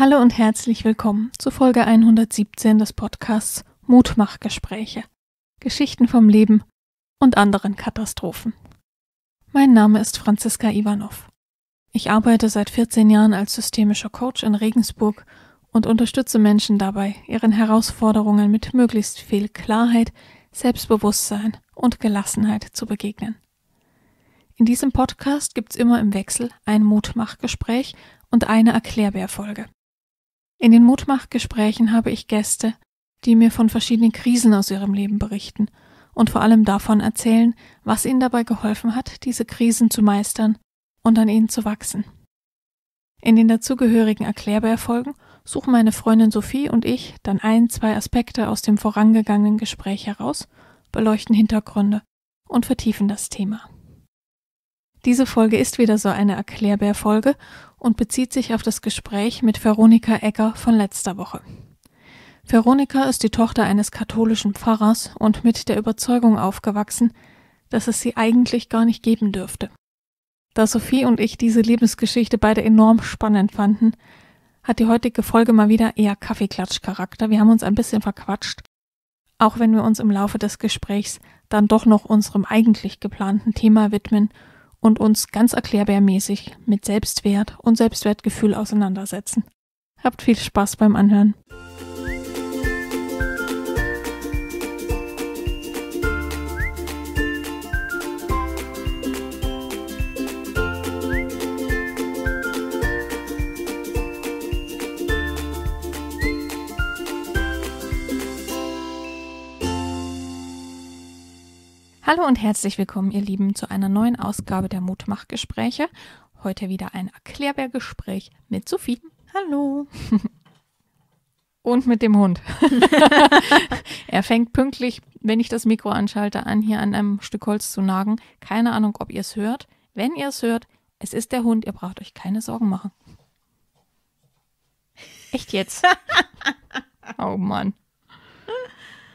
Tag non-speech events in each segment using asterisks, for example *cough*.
Hallo und herzlich willkommen zu Folge 117 des Podcasts Mutmachgespräche. Geschichten vom Leben und anderen Katastrophen. Mein Name ist Franziska Ivanov. Ich arbeite seit 14 Jahren als systemischer Coach in Regensburg und unterstütze Menschen dabei, ihren Herausforderungen mit möglichst viel Klarheit, Selbstbewusstsein und Gelassenheit zu begegnen. In diesem Podcast gibt es immer im Wechsel ein Mutmachgespräch und eine Erklärbeerfolge. In den Mutmachgesprächen habe ich Gäste, die mir von verschiedenen Krisen aus ihrem Leben berichten und vor allem davon erzählen, was ihnen dabei geholfen hat, diese Krisen zu meistern und an ihnen zu wachsen. In den dazugehörigen Erklärbeerfolgen suchen meine Freundin Sophie und ich dann ein, zwei Aspekte aus dem vorangegangenen Gespräch heraus, beleuchten Hintergründe und vertiefen das Thema. Diese Folge ist wieder so eine Erklärbär-Folge und bezieht sich auf das Gespräch mit Veronika Ecker von letzter Woche. Veronika ist die Tochter eines katholischen Pfarrers und mit der Überzeugung aufgewachsen, dass es sie eigentlich gar nicht geben dürfte. Da Sophie und ich diese Lebensgeschichte beide enorm spannend fanden, hat die heutige Folge mal wieder eher Kaffeeklatschcharakter. Wir haben uns ein bisschen verquatscht, auch wenn wir uns im Laufe des Gesprächs dann doch noch unserem eigentlich geplanten Thema widmen – und uns ganz erklärbärmäßig mit Selbstwert und Selbstwertgefühl auseinandersetzen. Habt viel Spaß beim Anhören. Hallo und herzlich willkommen, ihr Lieben, zu einer neuen Ausgabe der Mutmachgespräche. Heute wieder ein erklärbär mit Sophie. Hallo. *laughs* Und mit dem Hund. *laughs* er fängt pünktlich, wenn ich das Mikro anschalte, an, hier an einem Stück Holz zu nagen. Keine Ahnung, ob ihr es hört. Wenn ihr es hört, es ist der Hund, ihr braucht euch keine Sorgen machen. Echt jetzt? *laughs* oh Mann.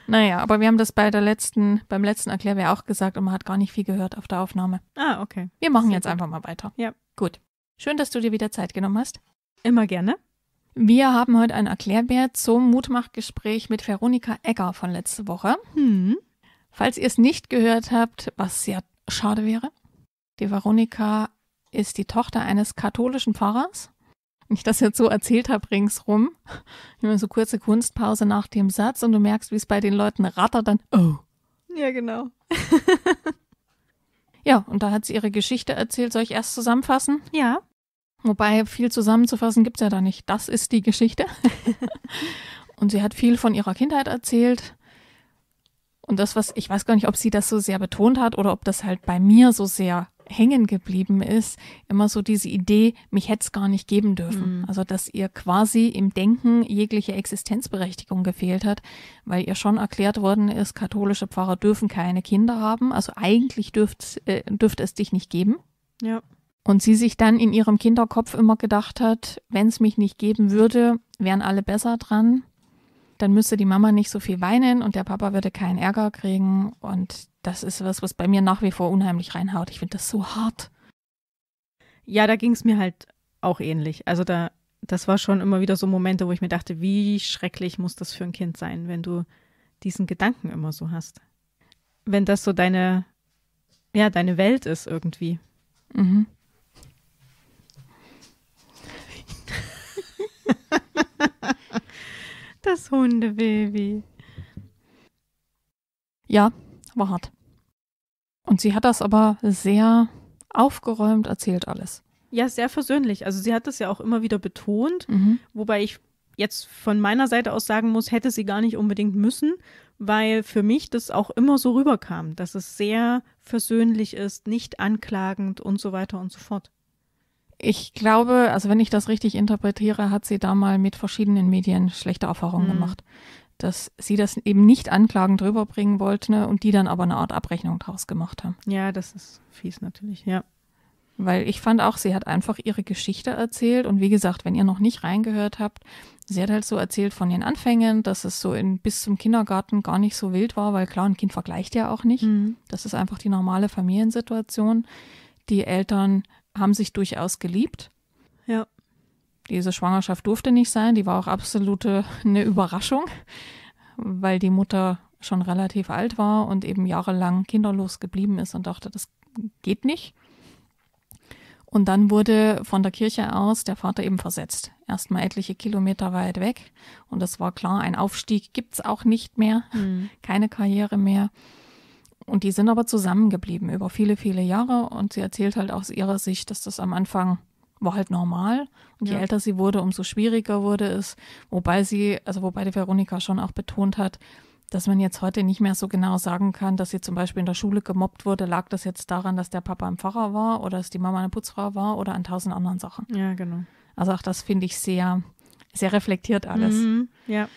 Naja, aber wir haben das bei der letzten, beim letzten Erklärwehr auch gesagt und man hat gar nicht viel gehört auf der Aufnahme. Ah, okay. Wir machen Sehr jetzt gut. einfach mal weiter. Ja. Gut. Schön, dass du dir wieder Zeit genommen hast. Immer gerne. Wir haben heute ein Erklärbär zum Mutmachgespräch mit Veronika Egger von letzte Woche. Hm. Falls ihr es nicht gehört habt, was sehr schade wäre, die Veronika ist die Tochter eines katholischen Pfarrers wenn *laughs* ich das jetzt so erzählt habe ringsrum, immer so kurze Kunstpause nach dem Satz und du merkst, wie es bei den Leuten rattert, dann, oh. Ja, genau. *laughs* ja, und da hat sie ihre Geschichte erzählt. Soll ich erst zusammenfassen? Ja. Wobei viel zusammenzufassen gibt es ja da nicht. Das ist die Geschichte. *laughs* und sie hat viel von ihrer Kindheit erzählt. Und das, was, ich weiß gar nicht, ob sie das so sehr betont hat oder ob das halt bei mir so sehr hängen geblieben ist, immer so diese Idee, mich hätte es gar nicht geben dürfen. Mhm. Also, dass ihr quasi im Denken jegliche Existenzberechtigung gefehlt hat, weil ihr schon erklärt worden ist, katholische Pfarrer dürfen keine Kinder haben. Also eigentlich dürft, äh, dürfte es dich nicht geben. Ja. Und sie sich dann in ihrem Kinderkopf immer gedacht hat, wenn es mich nicht geben würde, wären alle besser dran dann müsste die Mama nicht so viel weinen und der Papa würde keinen Ärger kriegen. Und das ist was, was bei mir nach wie vor unheimlich reinhaut. Ich finde das so hart. Ja, da ging es mir halt auch ähnlich. Also da, das war schon immer wieder so Momente, wo ich mir dachte, wie schrecklich muss das für ein Kind sein, wenn du diesen Gedanken immer so hast. Wenn das so deine, ja, deine Welt ist irgendwie. Mhm. das Hundebaby. Ja, war hart. Und sie hat das aber sehr aufgeräumt erzählt alles. Ja, sehr versöhnlich. Also sie hat das ja auch immer wieder betont, mhm. wobei ich jetzt von meiner Seite aus sagen muss, hätte sie gar nicht unbedingt müssen, weil für mich das auch immer so rüberkam, dass es sehr versöhnlich ist, nicht anklagend und so weiter und so fort. Ich glaube, also wenn ich das richtig interpretiere, hat sie da mal mit verschiedenen Medien schlechte Erfahrungen mhm. gemacht. Dass sie das eben nicht anklagend rüberbringen wollte ne, und die dann aber eine Art Abrechnung draus gemacht haben. Ja, das ist fies natürlich, ja. Weil ich fand auch, sie hat einfach ihre Geschichte erzählt und wie gesagt, wenn ihr noch nicht reingehört habt, sie hat halt so erzählt von den Anfängen, dass es so in, bis zum Kindergarten gar nicht so wild war, weil klar, ein Kind vergleicht ja auch nicht. Mhm. Das ist einfach die normale Familiensituation. Die Eltern haben sich durchaus geliebt. Ja. Diese Schwangerschaft durfte nicht sein, die war auch absolute eine Überraschung, weil die Mutter schon relativ alt war und eben jahrelang kinderlos geblieben ist und dachte, das geht nicht. Und dann wurde von der Kirche aus der Vater eben versetzt. Erstmal etliche Kilometer weit weg. Und das war klar, ein Aufstieg gibt's auch nicht mehr, mhm. keine Karriere mehr. Und die sind aber zusammengeblieben über viele, viele Jahre. Und sie erzählt halt aus ihrer Sicht, dass das am Anfang war halt normal. Und ja. je älter sie wurde, umso schwieriger wurde es. Wobei sie, also wobei die Veronika schon auch betont hat, dass man jetzt heute nicht mehr so genau sagen kann, dass sie zum Beispiel in der Schule gemobbt wurde, lag das jetzt daran, dass der Papa ein Pfarrer war oder dass die Mama eine Putzfrau war oder an tausend anderen Sachen. Ja, genau. Also auch das finde ich sehr, sehr reflektiert alles. Mhm, ja.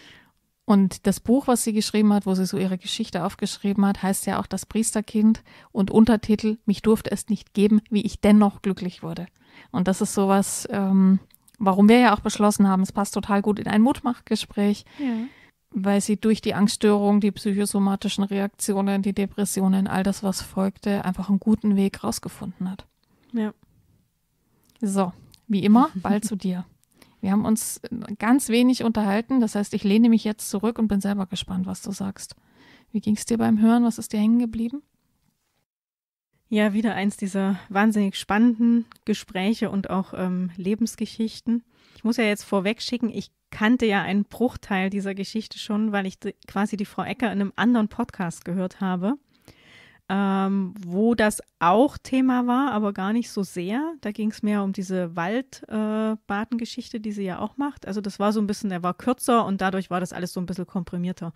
Und das Buch, was sie geschrieben hat, wo sie so ihre Geschichte aufgeschrieben hat, heißt ja auch Das Priesterkind und Untertitel Mich durfte es nicht geben, wie ich dennoch glücklich wurde. Und das ist sowas, ähm, warum wir ja auch beschlossen haben, es passt total gut in ein Mutmachgespräch, ja. weil sie durch die Angststörung, die psychosomatischen Reaktionen, die Depressionen, all das, was folgte, einfach einen guten Weg rausgefunden hat. Ja. So, wie immer, bald zu *laughs* dir. Wir haben uns äh, ganz wenig unterhalten. Das heißt, ich lehne mich jetzt zurück und bin selber gespannt, was du sagst. Wie ging es dir beim Hören? Was ist dir hängen geblieben? Ja, wieder eins dieser wahnsinnig spannenden Gespräche und auch ähm, Lebensgeschichten. Ich muss ja jetzt vorweg schicken, ich kannte ja einen Bruchteil dieser Geschichte schon, weil ich quasi die Frau Ecker in einem anderen Podcast gehört habe ähm, wo das auch Thema war, aber gar nicht so sehr. Da ging es mehr um diese Waldbadengeschichte, äh, die sie ja auch macht. Also das war so ein bisschen, er war kürzer und dadurch war das alles so ein bisschen komprimierter.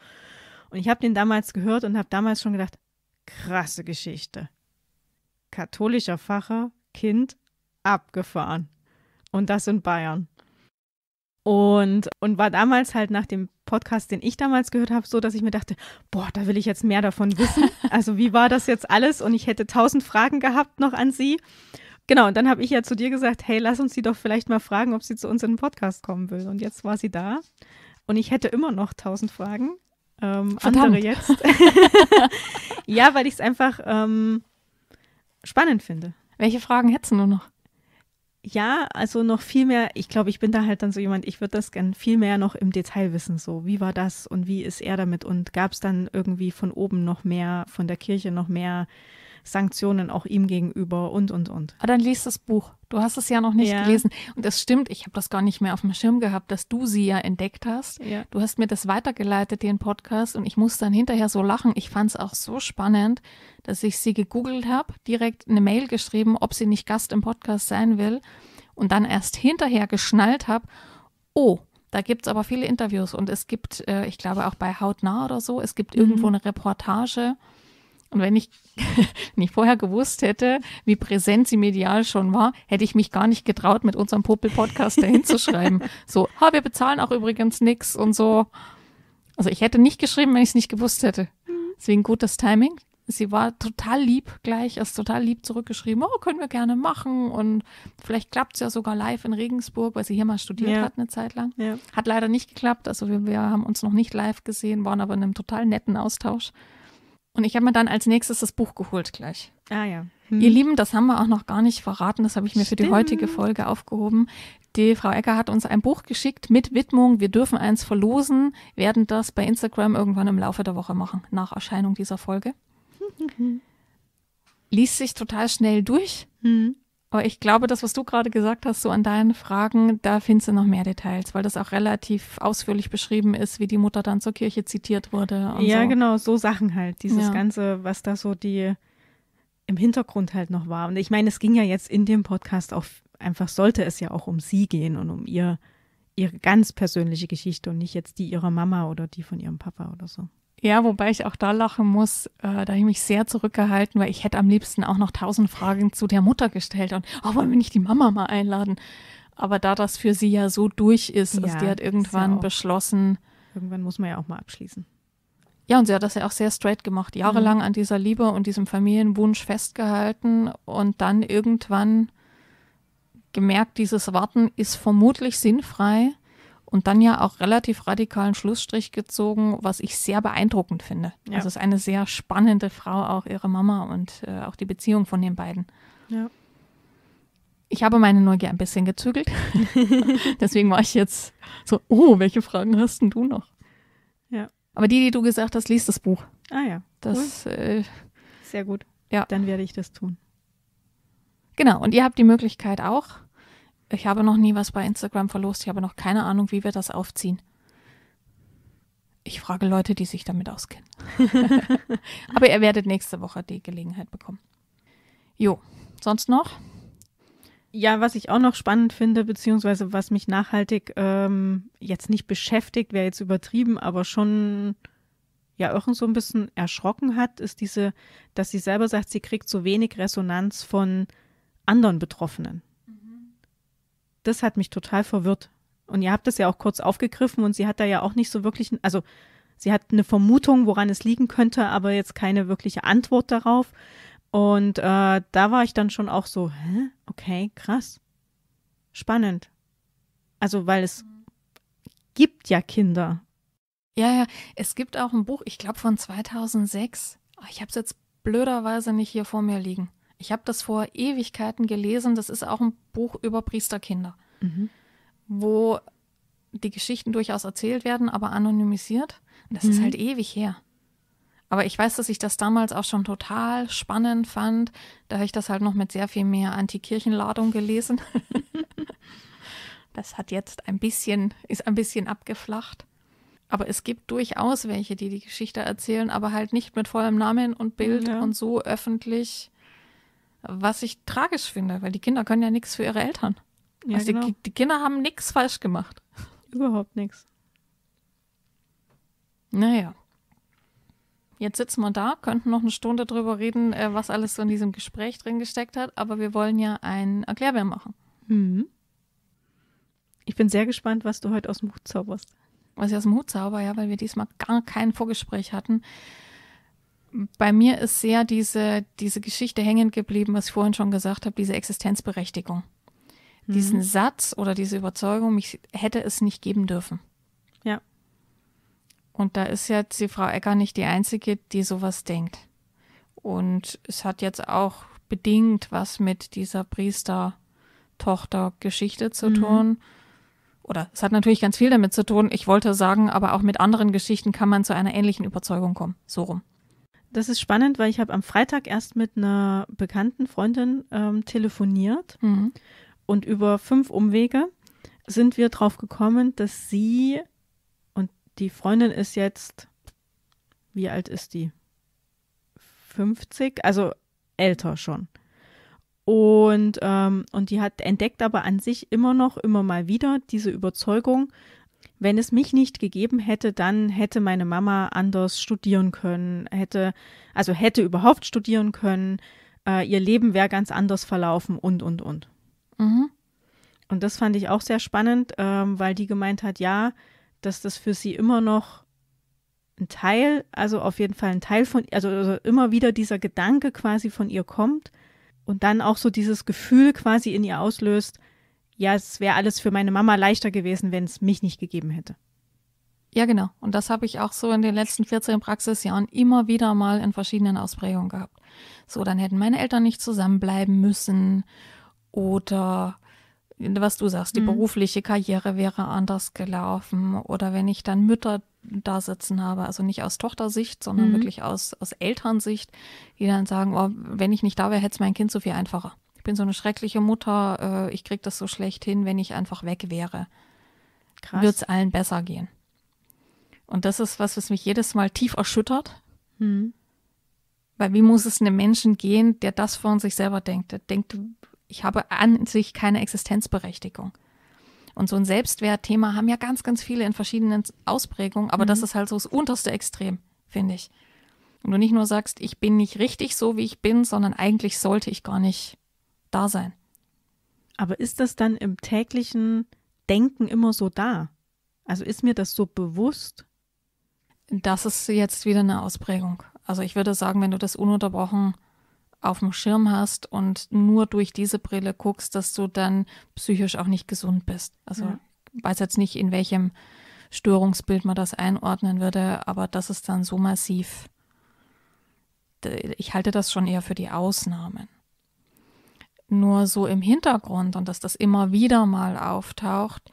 Und ich habe den damals gehört und habe damals schon gedacht, krasse Geschichte. Katholischer Facher, Kind, abgefahren. Und das in Bayern. Und, und war damals halt nach dem Podcast, den ich damals gehört habe, so, dass ich mir dachte, boah, da will ich jetzt mehr davon wissen. *laughs* Also wie war das jetzt alles? Und ich hätte tausend Fragen gehabt noch an sie. Genau, und dann habe ich ja zu dir gesagt, hey, lass uns sie doch vielleicht mal fragen, ob sie zu uns in den Podcast kommen will. Und jetzt war sie da. Und ich hätte immer noch tausend Fragen. Ähm, andere jetzt. *laughs* ja, weil ich es einfach ähm, spannend finde. Welche Fragen hättest du nur noch? ja, also noch viel mehr, ich glaube, ich bin da halt dann so jemand, ich würde das gern viel mehr noch im Detail wissen, so wie war das und wie ist er damit und gab es dann irgendwie von oben noch mehr, von der Kirche noch mehr Sanktionen auch ihm gegenüber und, und, und. Ah, dann liest das Buch. Du hast es ja noch nicht ja. gelesen. Und das stimmt, ich habe das gar nicht mehr auf dem Schirm gehabt, dass du sie ja entdeckt hast. Ja. Du hast mir das weitergeleitet, den Podcast, und ich muss dann hinterher so lachen. Ich fand es auch so spannend, dass ich sie gegoogelt habe, direkt eine Mail geschrieben, ob sie nicht Gast im Podcast sein will. Und dann erst hinterher geschnallt habe, oh, da gibt es aber viele Interviews und es gibt, äh, ich glaube auch bei Hautnah oder so, es gibt mhm. irgendwo eine Reportage und wenn ich *laughs* nicht vorher gewusst hätte, wie präsent sie medial schon war, hätte ich mich gar nicht getraut, mit unserem Popel-Podcast dahin zu schreiben. *laughs* So, ha, wir bezahlen auch übrigens nichts und so. Also ich hätte nicht geschrieben, wenn ich es nicht gewusst hätte. Deswegen gutes Timing. Sie war total lieb gleich, ist also total lieb zurückgeschrieben, oh, können wir gerne machen und vielleicht klappt es ja sogar live in Regensburg, weil sie hier mal studiert ja. hat eine Zeit lang. Ja. Hat leider nicht geklappt, also wir, wir haben uns noch nicht live gesehen, waren aber in einem total netten Austausch. Und ich habe mir dann als nächstes das Buch geholt gleich. Ah ja. Hm. Ihr mhm. Lieben, das haben wir auch noch gar nicht verraten. Das habe ich mir Stimmt. für die heutige Folge aufgehoben. Die Frau Ecker hat uns ein Buch geschickt mit Widmung. Wir dürfen eins verlosen, werden das bei Instagram irgendwann im Laufe der Woche machen, nach Erscheinung dieser Folge. *laughs* Liest sich total schnell durch. Hm. Aber oh, ich glaube, das, was du gerade gesagt hast, so an deinen Fragen, da findest du noch mehr Details, weil das auch relativ ausführlich beschrieben ist, wie die Mutter dann zur Kirche zitiert wurde. ja, so. genau, so Sachen halt. Dieses ja. Ganze, was da so die im Hintergrund halt noch war. Und ich meine, es ging ja jetzt in dem Podcast auch einfach, sollte es ja auch um sie gehen und um ihr, ihre ganz persönliche Geschichte und nicht jetzt die ihrer Mama oder die von ihrem Papa oder so. Ja, wobei ich auch da lachen muss, äh, da habe ich mich sehr zurückgehalten, weil ich hätte am liebsten auch noch tausend Fragen zu der Mutter gestellt und oh, wollen wir nicht die Mama mal einladen? Aber da das für sie ja so durch ist, ja, also die hat irgendwann ja beschlossen. Irgendwann muss man ja auch mal abschließen. Ja, und sie hat das ja auch sehr straight gemacht, jahrelang mhm. an dieser Liebe und diesem Familienwunsch festgehalten und dann irgendwann gemerkt, dieses Warten ist vermutlich sinnfrei und dann ja auch relativ radikalen Schlussstrich gezogen, was ich sehr beeindruckend finde. Ja. Also es ist eine sehr spannende Frau, auch ihre Mama und äh, auch die Beziehung von den beiden. Ja. Ich habe meine Neugier ein bisschen gezügelt. *laughs* Deswegen war ich jetzt so, oh, welche Fragen hast denn du noch? Ja. Aber die, die du gesagt hast, liest das Buch. Ah ja. Das cool. äh, sehr gut. Ja. Dann werde ich das tun. Genau, und ihr habt die Möglichkeit auch, ich habe noch nie was bei Instagram verlost. Ich habe noch keine Ahnung, wie wir das aufziehen. Ich frage Leute, die sich damit auskennen. *laughs* Aber ihr werdet nächste Woche die Gelegenheit bekommen. Jo, sonst noch? Ja, was ich auch noch spannend finde, beziehungsweise was mich nachhaltig ähm, jetzt nicht beschäftigt, wäre jetzt übertrieben, aber schon ja auch so ein bisschen erschrocken hat, ist diese, dass sie selber sagt, sie kriegt so wenig Resonanz von anderen Betroffenen das hat mich total verwirrt. Und ihr habt das ja auch kurz aufgegriffen und sie hat da ja auch nicht so wirklich, also sie hat eine Vermutung, woran es liegen könnte, aber jetzt keine wirkliche Antwort darauf. Und äh, da war ich dann schon auch so, hä? Okay, krass. Spannend. Also, weil es gibt ja Kinder. Ja, ja, es gibt auch ein Buch, ich glaube von 2006. Ah, ich habe es jetzt blöderweise nicht hier vor mir liegen. Ich habe das vor Ewigkeiten gelesen. Das ist auch ein Buch über Priesterkinder, mhm. wo die Geschichten durchaus erzählt werden, aber anonymisiert. das mhm. ist halt ewig her. Aber ich weiß, dass ich das damals auch schon total spannend fand. Da habe ich das halt noch mit sehr viel mehr Antikirchenladung gelesen. *laughs* das hat jetzt ein bisschen, ist ein bisschen abgeflacht. Aber es gibt durchaus welche, die die Geschichte erzählen, aber halt nicht mit vollem Namen und Bild ja. und so öffentlich was ich tragisch finde, weil die Kinder können ja nichts für ihre Eltern. Ja, also genau. die, die Kinder haben nichts falsch gemacht. Überhaupt nichts. Naja. Jetzt sitzen wir da, könnten noch eine Stunde drüber reden, äh, was alles so in diesem Gespräch drin gesteckt hat, aber wir wollen ja ein Erklärbär machen. Mhm. Ich bin sehr gespannt, was du heute aus dem Hut zauberst. Was ich aus dem Hut zauber, ja, weil wir diesmal gar kein Vorgespräch hatten bei mir ist sehr diese, diese Geschichte hängen geblieben, was ich vorhin schon gesagt habe, diese Existenzberechtigung. Mhm. Diesen Satz oder diese Überzeugung, mich hätte es nicht geben dürfen. Ja. Und da ist jetzt die Frau Ecker nicht die Einzige, die sowas denkt. Und es hat jetzt auch bedingt was mit dieser Priester-Tochter-Geschichte zu mhm. tun. Oder es hat natürlich ganz viel damit zu tun. Ich wollte sagen, aber auch mit anderen Geschichten kann man zu einer ähnlichen Überzeugung kommen. So rum das ist spannend, weil ich habe am Freitag erst mit einer bekannten Freundin ähm, telefoniert mhm. und über fünf Umwege sind wir drauf gekommen, dass sie und die Freundin ist jetzt, wie alt ist die? 50, also älter schon. Und, ähm, und die hat entdeckt aber an sich immer noch, immer mal wieder diese Überzeugung, wenn es mich nicht gegeben hätte, dann hätte meine Mama anders studieren können, hätte, also hätte überhaupt studieren können, äh, ihr Leben wäre ganz anders verlaufen und, und, und. Mhm. Und das fand ich auch sehr spannend, ähm, weil die gemeint hat, ja, dass das für sie immer noch ein Teil, also auf jeden Fall ein Teil von, also, also immer wieder dieser Gedanke quasi von ihr kommt und dann auch so dieses Gefühl quasi in ihr auslöst, ja, es wäre alles für meine Mama leichter gewesen, wenn es mich nicht gegeben hätte. Ja, genau. Und das habe ich auch so in den letzten 14 Praxisjahren immer wieder mal in verschiedenen Ausprägungen gehabt. So, dann hätten meine Eltern nicht zusammenbleiben müssen oder was du sagst, die mhm. berufliche Karriere wäre anders gelaufen oder wenn ich dann Mütter da sitzen habe, also nicht aus Tochtersicht, sondern mhm. wirklich aus, aus Elternsicht, die dann sagen, oh, wenn ich nicht da wäre, hätte es mein Kind so viel einfacher ich bin so eine schreckliche Mutter, äh, ich kriege das so schlecht hin, wenn ich einfach weg wäre. Wird es allen besser gehen. Und das ist was, was mich jedes Mal tief erschüttert. Hm. Weil wie muss es einem Menschen gehen, der das von sich selber denkt? Der denkt, ich habe an sich keine Existenzberechtigung. Und so ein Selbstwertthema haben ja ganz, ganz viele in verschiedenen Ausprägungen, aber mhm. das ist halt so das unterste Extrem, finde ich. Und du nicht nur sagst, ich bin nicht richtig so, wie ich bin, sondern eigentlich sollte ich gar nicht da sein. Aber ist das dann im täglichen Denken immer so da? Also ist mir das so bewusst? Das ist jetzt wieder eine Ausprägung. Also ich würde sagen, wenn du das ununterbrochen auf dem Schirm hast und nur durch diese Brille guckst, dass du dann psychisch auch nicht gesund bist. Also ja. ich weiß jetzt nicht, in welchem Störungsbild man das einordnen würde, aber das ist dann so massiv. Ich halte das schon eher für die Ausnahmen nur so im Hintergrund und dass das immer wieder mal auftaucht,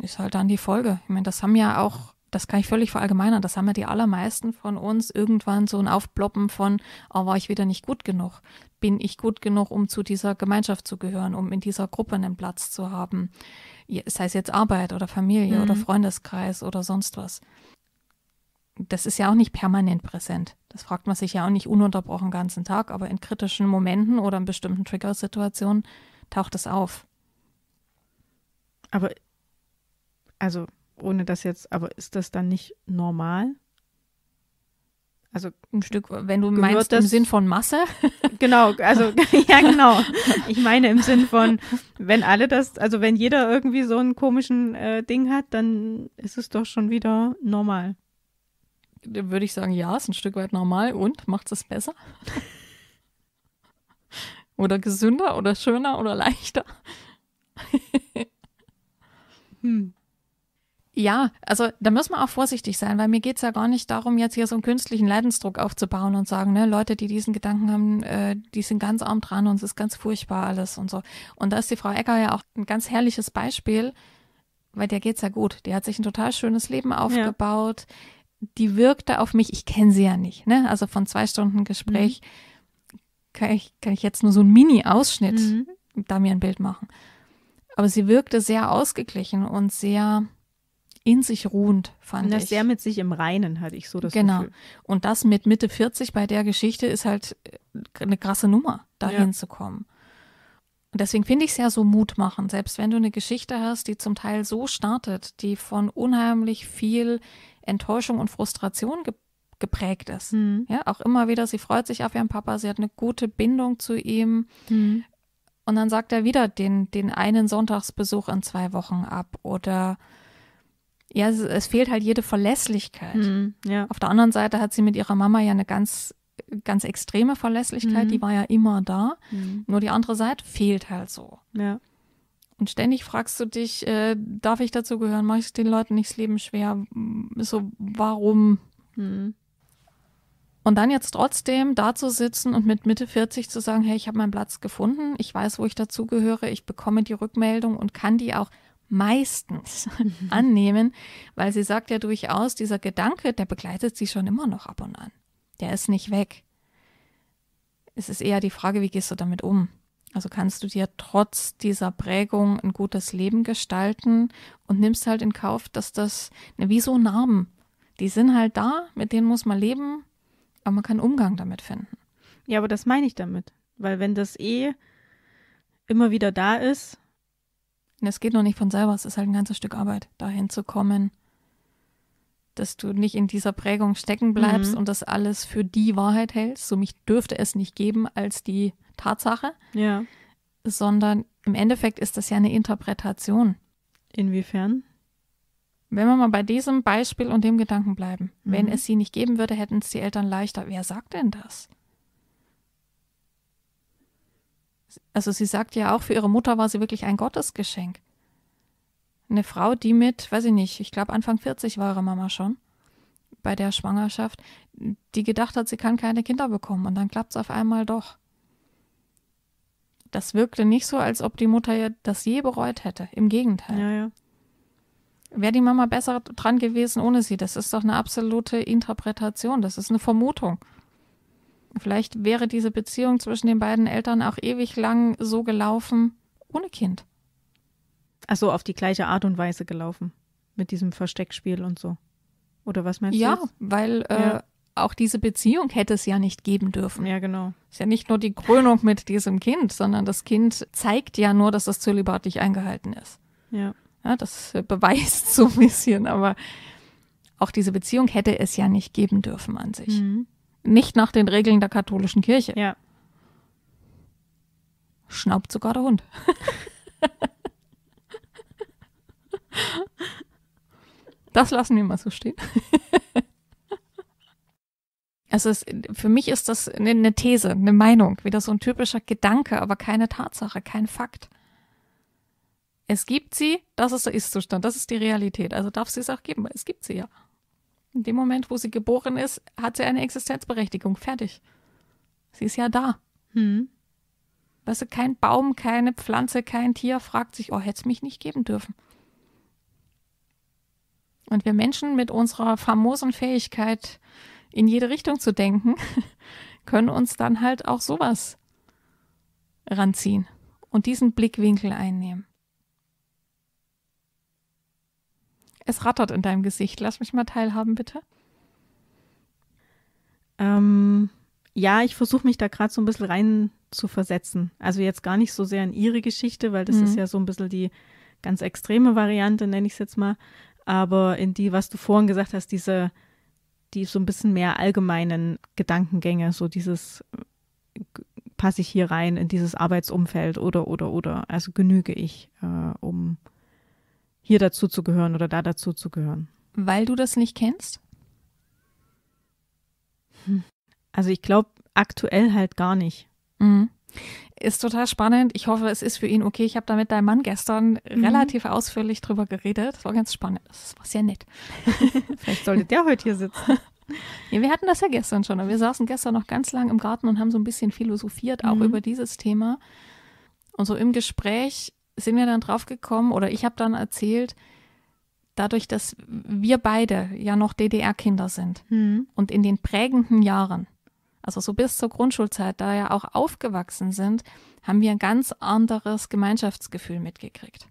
ist halt dann die Folge. Ich meine, das haben ja auch, das kann ich völlig verallgemeinern, das haben ja die allermeisten von uns irgendwann so ein Aufploppen von, oh, war ich wieder nicht gut genug? Bin ich gut genug, um zu dieser Gemeinschaft zu gehören, um in dieser Gruppe einen Platz zu haben? Sei es jetzt Arbeit oder Familie mhm. oder Freundeskreis oder sonst was das ist ja auch nicht permanent präsent. Das fragt man sich ja auch nicht ununterbrochen den ganzen Tag, aber in kritischen Momenten oder in bestimmten Triggersituationen taucht es auf. Aber, also, ohne das jetzt, aber ist das dann nicht normal? Also ein Stück, wenn du meinst das, im Sinn von Masse. *laughs* Genau, also *laughs* ja genau. Ich meine im Sinn von, wenn alle das, also wenn jeder irgendwie so einen komischen äh, Ding hat, dann ist es doch schon wieder normal würde ich sagen, ja, ist ein Stück weit normal. Und macht es besser? *laughs* oder gesünder oder schöner oder leichter? *laughs* hm. Ja, also da müssen wir auch vorsichtig sein, weil mir geht es ja gar nicht darum, jetzt hier so einen künstlichen Leidensdruck aufzubauen und sagen, ne, Leute, die diesen Gedanken haben, äh, die sind ganz arm dran und es ist ganz furchtbar alles und so. Und da ist die Frau Ecker ja auch ein ganz herrliches Beispiel, weil der geht es ja gut. Die hat sich ein total schönes Leben aufgebaut. Ja die wirkte auf mich, ich kenne sie ja nicht, ne? Also von zwei Stunden Gespräch mhm. kann, ich, kann ich jetzt nur so einen Mini-Ausschnitt mhm. da mir ein Bild machen. Aber sie wirkte sehr ausgeglichen und sehr in sich ruhend, fand und das ich. Sehr mit sich im Reinen, hatte ich so das genau. Gefühl. Genau. Und das mit Mitte 40 bei der Geschichte ist halt äh, eine krasse Nummer, da hinzukommen. Und deswegen finde ich es ja so mutmachend, selbst wenn du eine Geschichte hast, die zum Teil so startet, die von unheimlich viel Enttäuschung und Frustration geprägt geprägt ist. Mhm. Ja, auch immer wieder, sie freut sich auf ihren Papa, sie hat eine gute Bindung zu ihm. Mhm. Und dann sagt er wieder den, den einen Sonntagsbesuch in zwei Wochen ab oder ja, es, es fehlt halt jede Verlässlichkeit. Mhm, ja. Auf der anderen Seite hat sie mit ihrer Mama ja eine ganz ganz extreme Verlässlichkeit, mhm. die war ja immer da. Mhm. Nur die andere Seite fehlt halt so. Ja. Und ständig fragst du dich, äh, darf ich dazugehören? Mache ich den Leuten nicht das Leben schwer? So, warum? Mhm. Und dann jetzt trotzdem da zu sitzen und mit Mitte 40 zu sagen, hey, ich habe meinen Platz gefunden, ich weiß, wo ich dazugehöre, ich bekomme die Rückmeldung und kann die auch meistens *laughs* annehmen, weil sie sagt ja durchaus, dieser Gedanke, der begleitet sie schon immer noch ab und an. Der ist nicht weg. Es ist eher die Frage, wie gehst du damit um? Also kannst du dir trotz dieser Prägung ein gutes Leben gestalten und nimmst halt in Kauf, dass das, ne, wie so Narben, die sind halt da, mit denen muss man leben, aber man kann Umgang damit finden. Ja, aber das meine ich damit. Weil wenn das eh immer wieder da ist. es geht noch nicht von selber, es ist halt ein ganzes Stück Arbeit, dahin zu kommen, dass du nicht in dieser Prägung stecken bleibst mhm. und das alles für die Wahrheit hältst. So mich dürfte es nicht geben als die Tatsache. Ja. Sondern im Endeffekt ist das ja eine Interpretation. Inwiefern? Wenn wir mal bei diesem Beispiel und dem Gedanken bleiben, mhm. wenn es sie nicht geben würde, hätten es die Eltern leichter. Wer sagt denn das? Also sie sagt ja auch, für ihre Mutter war sie wirklich ein Gottesgeschenk eine Frau, die mit, weiß ich nicht, ich glaube Anfang 40 war ihre Mama schon bei der Schwangerschaft, die gedacht hat, sie kann keine Kinder bekommen und dann klappt es auf einmal doch. Das wirkte nicht so, als ob die Mutter das je bereut hätte. Im Gegenteil. Ja, ja. Wäre die Mama besser dran gewesen ohne sie? Das ist doch eine absolute Interpretation. Das ist eine Vermutung. Vielleicht wäre diese Beziehung zwischen den beiden Eltern auch ewig lang so gelaufen ohne Kind. Also auf die gleiche Art und Weise gelaufen. Mit diesem Versteckspiel und so. Oder was meinst ja, du? Jetzt? Weil, äh, ja, weil äh, auch diese Beziehung hätte es ja nicht geben dürfen. Ja, genau. Ist ja nicht nur die Krönung mit diesem Kind, sondern das Kind zeigt ja nur, dass das Zölibat nicht eingehalten ist. Ja. Ja, das beweist *laughs* so ein bisschen, aber auch diese Beziehung hätte es ja nicht geben dürfen an sich. Mhm. Nicht nach den Regeln der katholischen Kirche. Ja. Schnaubt sogar der Hund. *laughs* Das lassen wir mal so stehen. Also es, für mich ist das eine, These, eine Meinung, wieder so ein typischer Gedanke, aber keine Tatsache, kein Fakt. Es gibt sie, das ist der Ist-Zustand, das ist die Realität. Also darf sie es auch geben, weil es gibt sie ja. In dem Moment, wo sie geboren ist, hat sie eine Existenzberechtigung. Fertig. Sie ist ja da. Hm. Weißt du, kein Baum, keine Pflanze, kein Tier fragt sich, oh, hätte es mich nicht geben dürfen. Und wir Menschen mit unserer famosen Fähigkeit, in jede Richtung zu denken, *laughs* können uns dann halt auch sowas ranziehen und diesen Blickwinkel einnehmen. Es rattert in deinem Gesicht. Lass mich mal teilhaben, bitte. Ähm, ja, ich versuche mich da gerade so ein bisschen rein zu versetzen. Also jetzt gar nicht so sehr in ihre Geschichte, weil das mhm. ist ja so ein bisschen die ganz extreme Variante, nenne ich es jetzt mal aber in die, was du vorhin gesagt hast, diese, die so ein bisschen mehr allgemeinen Gedankengänge, so dieses äh, passe ich hier rein in dieses Arbeitsumfeld oder oder oder, also genüge ich, äh, um hier dazu zu gehören oder da dazu zu gehören. Weil du das nicht kennst? Hm. Also ich glaube aktuell halt gar nicht. Mhm. Ist total spannend. Ich hoffe, es ist für ihn okay. Ich habe da mit deinem Mann gestern mhm. relativ ausführlich drüber geredet. Das war ganz spannend. Das war sehr nett. *laughs* Vielleicht sollte der heute hier sitzen. *laughs* Ja, wir hatten das ja gestern schon. Wir saßen gestern noch ganz lang im Garten und haben so ein bisschen philosophiert, auch mhm. über dieses Thema. Und so im Gespräch sind wir dann draufgekommen oder ich habe dann erzählt, dadurch, dass wir beide ja noch DDR-Kinder sind mhm. und in den prägenden Jahren also so bis zur Grundschulzeit, da ja auch aufgewachsen sind, haben wir ein ganz anderes Gemeinschaftsgefühl mitgekriegt.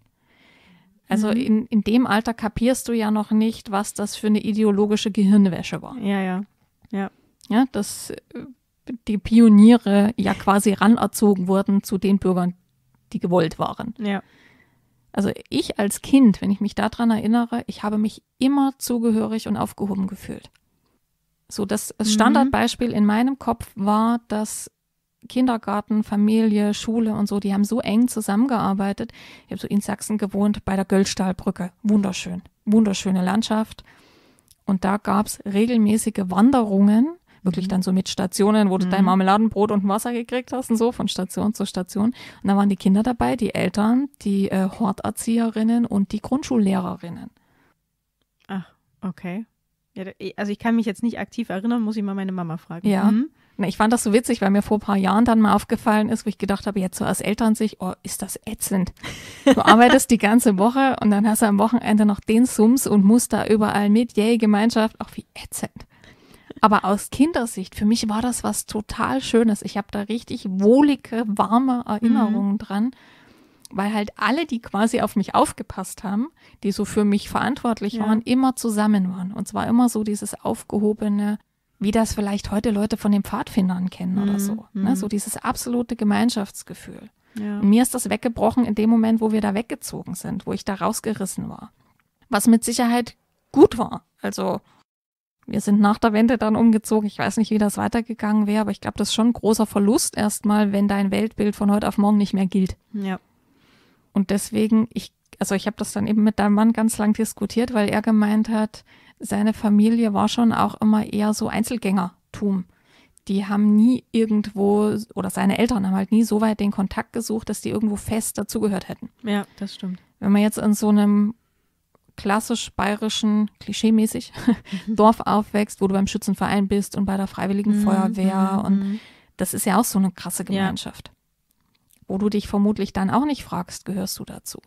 Also mhm. in, in dem Alter kapierst du ja noch nicht, was das für eine ideologische Gehirnwäsche war. Ja, ja. Ja. Ja, dass äh, die Pioniere ja quasi ranerzogen wurden zu den Bürgern, die gewollt waren. Ja. Also ich als Kind, wenn ich mich daran erinnere, ich habe mich immer zugehörig und aufgehoben gefühlt. So, das, das mhm. Standardbeispiel in meinem Kopf war, dass Kindergarten, Familie, Schule und so, die haben so eng zusammengearbeitet. Ich habe so in Sachsen gewohnt bei der Göllstahlbrücke. Wunderschön, wunderschöne Landschaft. Und da gab es regelmäßige Wanderungen, wirklich mhm. dann so mit Stationen, wo du mhm. dein Marmeladenbrot und Wasser gekriegt hast und so von Station zu Station. Und da waren die Kinder dabei, die Eltern, die äh, Horterzieherinnen und die Grundschullehrerinnen. Ach, okay. Ja, also ich kann mich jetzt nicht aktiv erinnern, muss ich mal meine Mama fragen. Ja. Mhm. Ich fand das so witzig, weil mir vor ein paar Jahren dann mal aufgefallen ist, wo ich gedacht habe, jetzt so aus Elternsicht, oh, ist das ätzend. Du arbeitest die ganze Woche und dann hast du am Wochenende noch den Sums und musst da überall mit, yay, Gemeinschaft, auch wie ätzend. Aber aus Kindersicht, für mich war das was total Schönes. Ich habe da richtig wohlige, warme mhm. Erinnerungen mhm. dran weil halt alle, die quasi auf mich aufgepasst haben, die so für mich verantwortlich ja. waren, immer zusammen waren. Und zwar immer so dieses aufgehobene, wie das vielleicht heute Leute von den Pfadfindern kennen mhm. oder so. Ne? Mhm. So dieses absolute Gemeinschaftsgefühl. Ja. mir ist das weggebrochen in dem Moment, wo wir da weggezogen sind, wo ich da rausgerissen war. Was mit Sicherheit gut war. Also wir sind nach der Wende dann umgezogen. Ich weiß nicht, wie das weitergegangen wäre, aber ich glaube, das ist schon ein großer Verlust erstmal, wenn dein Weltbild von heute auf morgen nicht mehr gilt. Ja. Und deswegen, ich, also ich habe das dann eben mit deinem Mann ganz lang diskutiert, weil er gemeint hat, seine Familie war schon auch immer eher so Einzelgängertum. Die haben nie irgendwo, oder seine Eltern haben halt nie so weit den Kontakt gesucht, dass die irgendwo fest dazugehört hätten. Ja, das stimmt. Wenn man jetzt in so einem klassisch bayerischen, klischeemäßig mhm. *laughs* Dorf aufwächst, wo du beim Schützenverein bist und bei der Freiwilligen mhm. Feuerwehr mhm, und mhm. das ist ja auch so eine krasse Gemeinschaft. Ja wo du dich vermutlich dann auch nicht fragst, gehörst du dazu?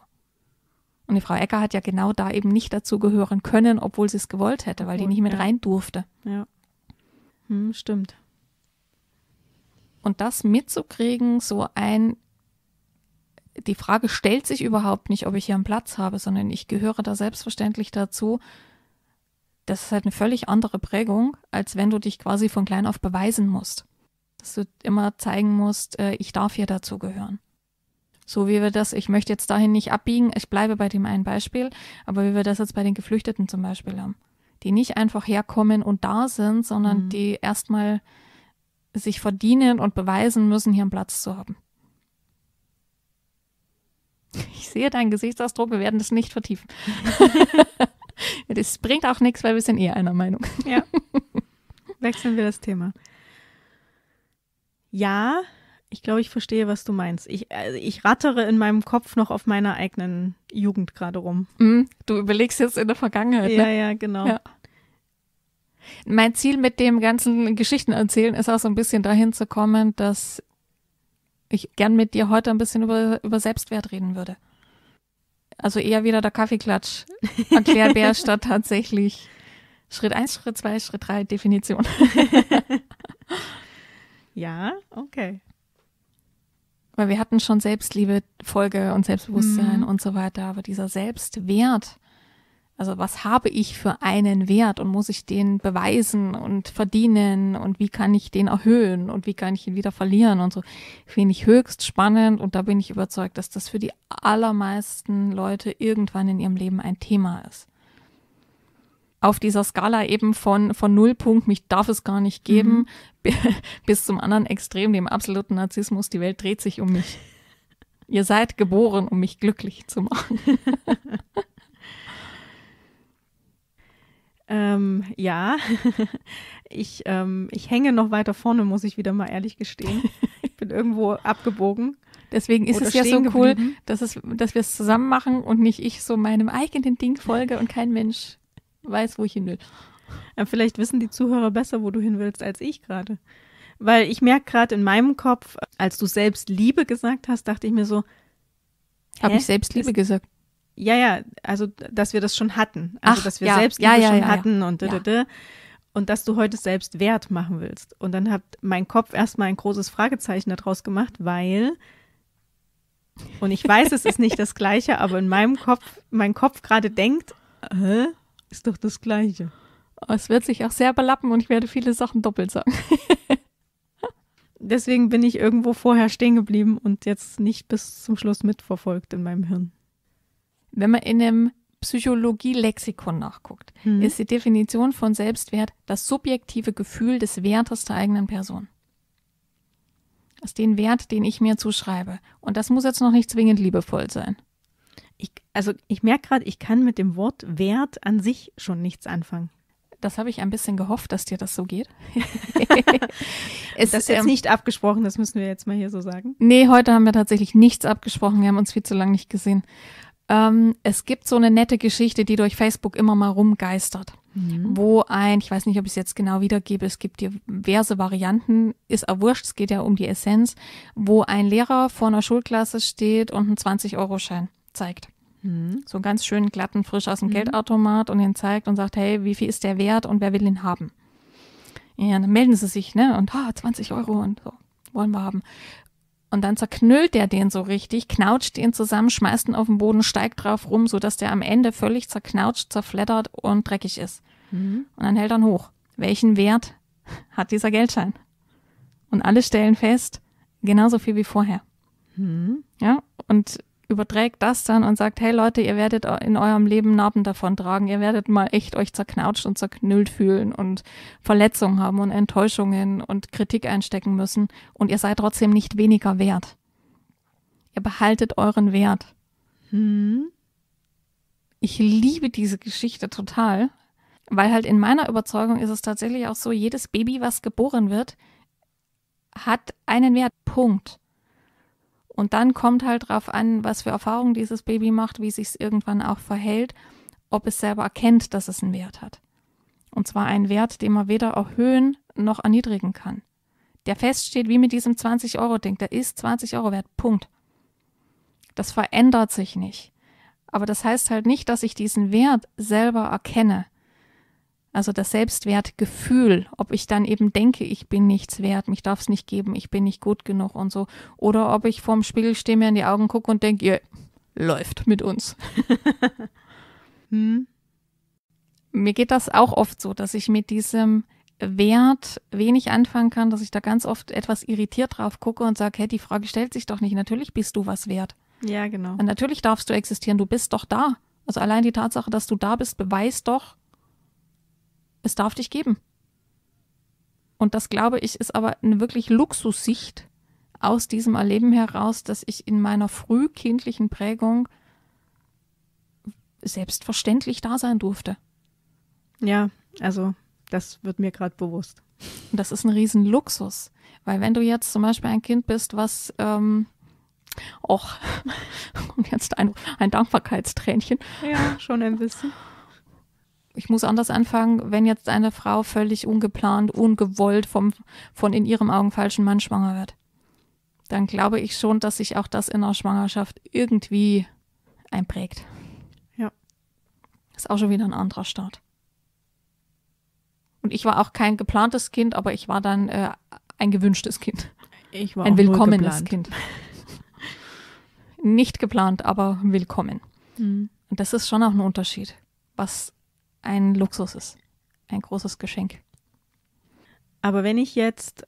Und die Frau Ecker hat ja genau da eben nicht dazu gehören können, obwohl sie es gewollt hätte, weil die nicht mit rein durfte. Ja. Hm, stimmt. Und das mitzukriegen, so ein, die Frage stellt sich überhaupt nicht, ob ich hier einen Platz habe, sondern ich gehöre da selbstverständlich dazu. Das ist halt eine völlig andere Prägung, als wenn du dich quasi von klein auf beweisen musst dass du immer zeigen musst, äh, ich darf hier dazugehören. So wie wir das, ich möchte jetzt dahin nicht abbiegen, ich bleibe bei dem einen Beispiel, aber wie wir das jetzt bei den Geflüchteten zum Beispiel haben, die nicht einfach herkommen und da sind, sondern mhm. die erstmal sich verdienen und beweisen müssen, hier einen Platz zu haben. Ich sehe deinen Gesichtsausdruck, wir werden das nicht vertiefen. das *laughs* bringt auch nichts, weil wir sind eh einer Meinung. Ja. *laughs* Wechseln wir das Thema. Ja, ich glaube, ich verstehe, was du meinst. Ich, also ich rattere in meinem Kopf noch auf meiner eigenen Jugend gerade rum. Mm, du überlegst jetzt in der Vergangenheit. Ne? Ja, ja, genau. Ja. Mein Ziel mit dem ganzen Geschichten erzählen ist auch so ein bisschen dahin zu kommen, dass ich gern mit dir heute ein bisschen über, über Selbstwert reden würde. Also eher wieder der Kaffeeklatsch erklärt erklärbär *laughs* statt tatsächlich Schritt eins, Schritt zwei, Schritt drei Definition. *laughs* Ja, okay. Weil wir hatten schon Selbstliebe, Folge und Selbstbewusstsein mhm. und so weiter, aber dieser Selbstwert, also was habe ich für einen Wert und muss ich den beweisen und verdienen und wie kann ich den erhöhen und wie kann ich ihn wieder verlieren und so, finde ich höchst spannend und da bin ich überzeugt, dass das für die allermeisten Leute irgendwann in ihrem Leben ein Thema ist auf dieser Skala eben von, von Nullpunkt, mich darf es gar nicht geben, mhm. *laughs* bis zum anderen Extrem, dem absoluten Narzissmus, die Welt dreht sich um mich. Ihr seid geboren, um mich glücklich zu machen. *laughs* ähm, ja, *laughs* ich, ähm, ich hänge noch weiter vorne, muss ich wieder mal ehrlich gestehen. Ich bin irgendwo abgebogen. Deswegen ist es ja so cool, dass, es, dass wir es zusammen machen und nicht ich so meinem eigenen Ding folge und kein Mensch weiß, wo ich hin will. Aber äh, vielleicht wissen die Zuhörer besser, wo du hin willst, als ich gerade. Weil ich merke gerade in meinem Kopf, als du selbst Liebe gesagt hast, dachte ich mir so. Habe ich selbst Liebe gesagt? Ja, ja, also dass wir das schon hatten. Also Ach, dass wir ja, Selbstliebe ja, ja, schon hatten und da, und dass du heute selbst Wert machen willst. Und dann hat mein Kopf erstmal ein großes Fragezeichen daraus gemacht, weil und ich weiß, es ist nicht das Gleiche, aber in meinem Kopf, mein Kopf gerade denkt, äh, ist doch das Gleiche. Es wird sich auch sehr belappen und ich werde viele Sachen doppelt sagen. *laughs* Deswegen bin ich irgendwo vorher stehen geblieben und jetzt nicht bis zum Schluss mitverfolgt in meinem Hirn. Wenn man in einem Psychologie-Lexikon nachguckt, mhm. ist die Definition von Selbstwert das subjektive Gefühl des Wertes der eigenen Person. Das ist den Wert, den ich mir zuschreibe. Und das muss jetzt noch nicht zwingend liebevoll sein. Ich, also ich merke gerade, ich kann mit dem Wort Wert an sich schon nichts anfangen. Das habe ich ein bisschen gehofft, dass dir das so geht. ist *laughs* das ist jetzt ähm, nicht abgesprochen, das müssen wir jetzt mal hier so sagen. Nee, heute haben wir tatsächlich nichts abgesprochen. Wir haben uns viel zu lange nicht gesehen. Ähm, es gibt so eine nette Geschichte, die durch Facebook immer mal rumgeistert, mhm. wo ein, ich weiß nicht, ob ich es jetzt genau wiedergebe, es gibt diverse Varianten, ist erwurscht, es geht ja um die Essenz, wo ein Lehrer vor einer Schulklasse steht und einen 20-Euro-Schein zeigt. Mhm. so einen ganz schönen glatten, frisch aus dem mhm. Geldautomat und den zeigt und sagt, hey, wie viel ist der wert und wer will ihn haben? Ja, dann melden sie sich, ne? Und ah, 20 Euro und so, wollen wir haben. Und dann zerknüllt der den so richtig, knautscht ihn zusammen, schmeißt ihn auf den Boden, steigt drauf rum, sodass der am Ende völlig zerknautscht, zerfleddert und dreckig ist. Mhm. Und dann hält er ihn hoch. Welchen Wert hat dieser Geldschein? Und alle stellen fest, genauso viel wie vorher. Mhm. Ja, und überträgt das dann und sagt, hey Leute, ihr werdet in eurem Leben Narben davon tragen, ihr werdet mal echt euch zerknautscht und zerknüllt fühlen und Verletzungen haben und Enttäuschungen und Kritik einstecken müssen und ihr seid trotzdem nicht weniger wert. Ihr behaltet euren Wert. Hm. Ich liebe diese Geschichte total, weil halt in meiner Überzeugung ist es tatsächlich auch so, jedes Baby, was geboren wird, hat einen Wert. Punkt. Und dann kommt halt darauf an, was für Erfahrungen dieses Baby macht, wie sich es irgendwann auch verhält, ob es selber erkennt, dass es einen Wert hat. Und zwar einen Wert, den man weder erhöhen noch erniedrigen kann. Der feststeht wie mit diesem 20-Euro-Ding. Der ist 20 Euro wert. Punkt. Das verändert sich nicht. Aber das heißt halt nicht, dass ich diesen Wert selber erkenne. Also das Selbstwertgefühl, ob ich dann eben denke, ich bin nichts wert, mich darf es nicht geben, ich bin nicht gut genug und so. Oder ob ich vorm Spiegel stehe, mir in die Augen gucke und denke, yeah, läuft mit uns. *laughs* hm. Mir geht das auch oft so, dass ich mit diesem Wert wenig anfangen kann, dass ich da ganz oft etwas irritiert drauf gucke und sage, hey, die Frage stellt sich doch nicht, natürlich bist du was wert. Ja, genau. Und natürlich darfst du existieren, du bist doch da. Also allein die Tatsache, dass du da bist, beweist doch, es darf dich geben. Und das, glaube ich, ist aber eine wirklich Luxussicht aus diesem Erleben heraus, dass ich in meiner frühkindlichen Prägung selbstverständlich da sein durfte. Ja, also das wird mir gerade bewusst. Und das ist ein Riesenluxus, weil wenn du jetzt zum Beispiel ein Kind bist, was, ähm, och, und *laughs* jetzt ein, ein Dankbarkeitstränchen. Ja, schon ein bisschen ich muss anders anfangen, wenn jetzt eine Frau völlig ungeplant, ungewollt vom, von in ihrem Augen falschen Mann schwanger wird, dann glaube ich schon, dass sich auch das in der Schwangerschaft irgendwie einprägt. Ja. Ist auch schon wieder ein anderer Start. Und ich war auch kein geplantes Kind, aber ich war dann äh, ein gewünschtes Kind. Ich war ein willkommenes Kind. Nicht geplant, aber willkommen. Mhm. Und das ist schon auch ein Unterschied, was ein Luxus ist, ein großes Geschenk. Aber wenn ich jetzt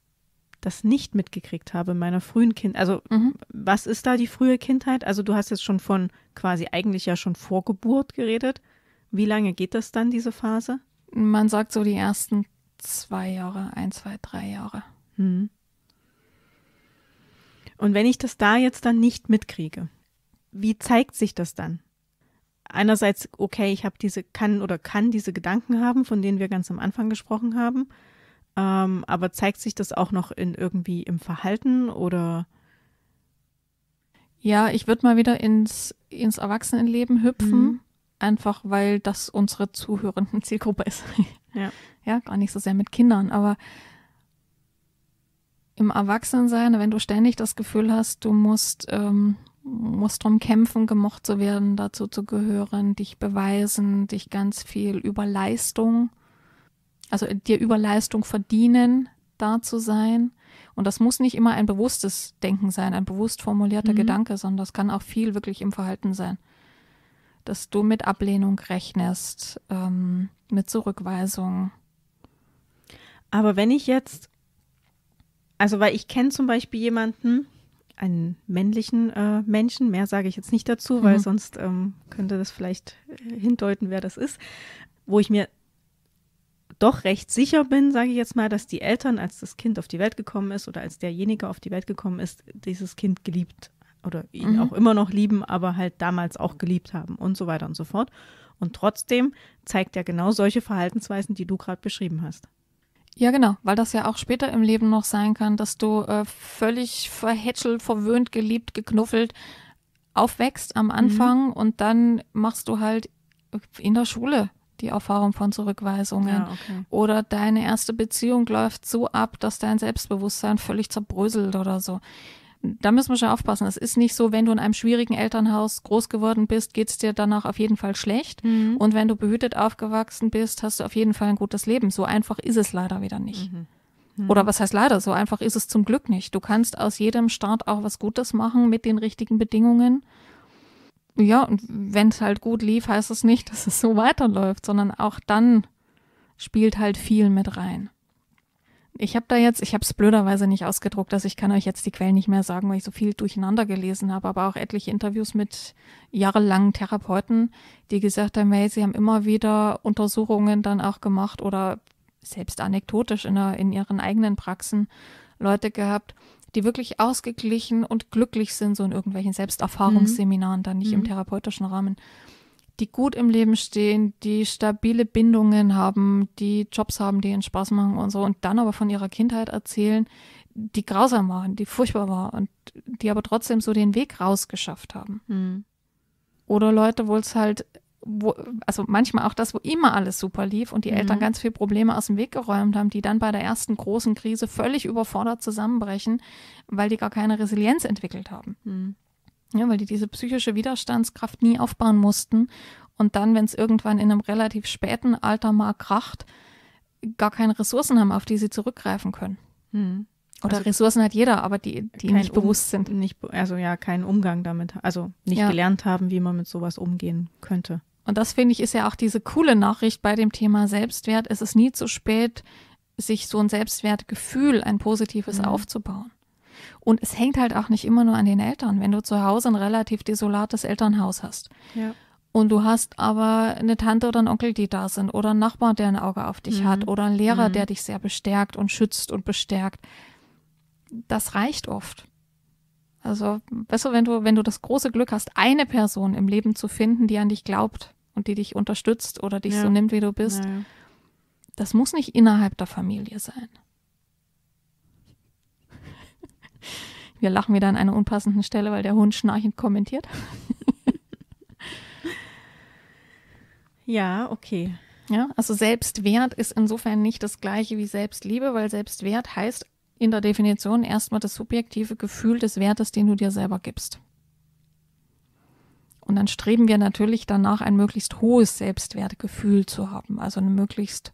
das nicht mitgekriegt habe in meiner frühen Kindheit, also mhm. was ist da die frühe Kindheit? Also du hast jetzt schon von quasi eigentlich ja schon vor Geburt geredet. Wie lange geht das dann, diese Phase? Man sagt so die ersten zwei Jahre, ein, zwei, drei Jahre. Hm. Und wenn ich das da jetzt dann nicht mitkriege, wie zeigt sich das dann? einerseits, okay, ich habe diese, kann oder kann diese Gedanken haben, von denen wir ganz am Anfang gesprochen haben. Ähm, aber zeigt sich das auch noch in irgendwie im Verhalten oder? Ja, ich würde mal wieder ins, ins Erwachsenenleben hüpfen, mhm. einfach weil das unsere zuhörenden *laughs* Zielgruppe ist. Ja. *laughs* ja, gar nicht so sehr mit Kindern, aber im Erwachsensein, wenn du ständig das Gefühl hast, du musst ähm, musst darum kämpfen, gemocht zu werden, dazu zu gehören, dich beweisen, dich ganz viel über Leistung, also dir über Leistung verdienen, da zu sein. Und das muss nicht immer ein bewusstes Denken sein, ein bewusst formulierter mhm. Gedanke, sondern das kann auch viel wirklich im Verhalten sein. Dass du mit Ablehnung rechnest, ähm, mit Zurückweisung. Aber wenn ich jetzt, also weil ich kenne zum Beispiel jemanden, einen männlichen äh, Menschen. Mehr sage ich jetzt nicht dazu, weil mhm. sonst ähm, könnte das vielleicht äh, hindeuten, wer das ist. Wo ich mir doch recht sicher bin, sage ich jetzt mal, dass die Eltern, als das Kind auf die Welt gekommen ist oder als derjenige auf die Welt gekommen ist, dieses Kind geliebt oder ihn mhm. auch immer noch lieben, aber halt damals auch geliebt haben und so weiter und so fort. Und trotzdem zeigt er genau solche Verhaltensweisen, die du gerade beschrieben hast. Ja, genau, weil das ja auch später im Leben noch sein kann, dass du äh, völlig verhätschelt, verwöhnt, geliebt, geknuffelt aufwächst am mhm. Anfang mhm. und dann machst du halt in der Schule die Erfahrung von Zurückweisungen. Ja, okay. Oder deine erste Beziehung läuft so ab, dass dein Selbstbewusstsein völlig zerbröselt oder so da müssen wir schon aufpassen. Es ist nicht so, wenn du in einem schwierigen Elternhaus groß geworden bist, geht's dir danach auf jeden Fall schlecht. Mhm. Und wenn du behütet aufgewachsen bist, hast du auf jeden Fall ein gutes Leben. So einfach ist es leider wieder nicht. Mhm. Mhm. Oder was heißt leider? So einfach ist es zum Glück nicht. Du kannst aus jedem Start auch was Gutes machen mit den richtigen Bedingungen. Ja, und wenn es halt gut lief, heißt es das nicht, *laughs* dass es so weiterläuft, sondern auch dann spielt halt viel mit rein. Ich habe da jetzt, ich habe es blöderweise nicht ausgedruckt, also ich kann euch jetzt die Quellen nicht mehr sagen, weil ich so viel durcheinander gelesen habe, aber auch etliche Interviews mit jahrelangen Therapeuten, die gesagt haben, hey, sie haben immer wieder Untersuchungen dann auch gemacht oder selbst anekdotisch in, der, in ihren eigenen Praxen Leute gehabt, die wirklich ausgeglichen und glücklich sind, so in irgendwelchen Selbsterfahrungsseminaren, mhm. dann nicht mhm. im therapeutischen Rahmen die gut im Leben stehen, die stabile Bindungen haben, die Jobs haben, die ihnen Spaß machen und so, und dann aber von ihrer Kindheit erzählen, die grausam waren, die furchtbar war und die aber trotzdem so den Weg rausgeschafft haben. Mhm. Oder Leute, wo es halt, wo, also manchmal auch das, wo immer alles super lief und die mhm. Eltern ganz viele Probleme aus dem Weg geräumt haben, die dann bei der ersten großen Krise völlig überfordert zusammenbrechen, weil die gar keine Resilienz entwickelt haben. Mhm ja, weil die diese psychische Widerstandskraft nie aufbauen mussten und dann, wenn es irgendwann in einem relativ späten Alter mal kracht, gar keine Ressourcen haben, auf die sie zurückgreifen können. Hm. Oder also, Ressourcen hat jeder, aber die, die nicht um, bewusst sind. Nicht, also ja, keinen Umgang damit, also nicht ja. gelernt haben, wie man mit sowas umgehen könnte. Und das finde ich ist ja auch diese coole Nachricht bei dem Thema Selbstwert. Es ist nie zu spät, sich so ein Selbstwertgefühl, ein positives mhm. aufzubauen. Und es hängt halt auch nicht immer nur an den Eltern, wenn du zu Hause ein relativ desolates Elternhaus hast. Ja. Und du hast aber eine Tante oder einen Onkel, die da sind, oder einen Nachbar, der ein Auge auf dich mhm. hat, oder einen Lehrer, mhm. der dich sehr bestärkt und schützt und bestärkt. Das reicht oft. Also, besser, wenn du, wenn du das große Glück hast, eine Person im Leben zu finden, die an dich glaubt und die dich unterstützt oder dich ja. so nimmt, wie du bist, naja. das muss nicht innerhalb der Familie sein. Wir lachen wieder an einer unpassenden Stelle, weil der Hund schnarchend kommentiert. *laughs* ja, okay. Ja, also Selbstwert ist insofern nicht das gleiche wie Selbstliebe, weil Selbstwert heißt in der Definition erstmal das subjektive Gefühl des Wertes, den du dir selber gibst. Und dann streben wir natürlich danach, ein möglichst hohes Selbstwertgefühl zu haben, also eine möglichst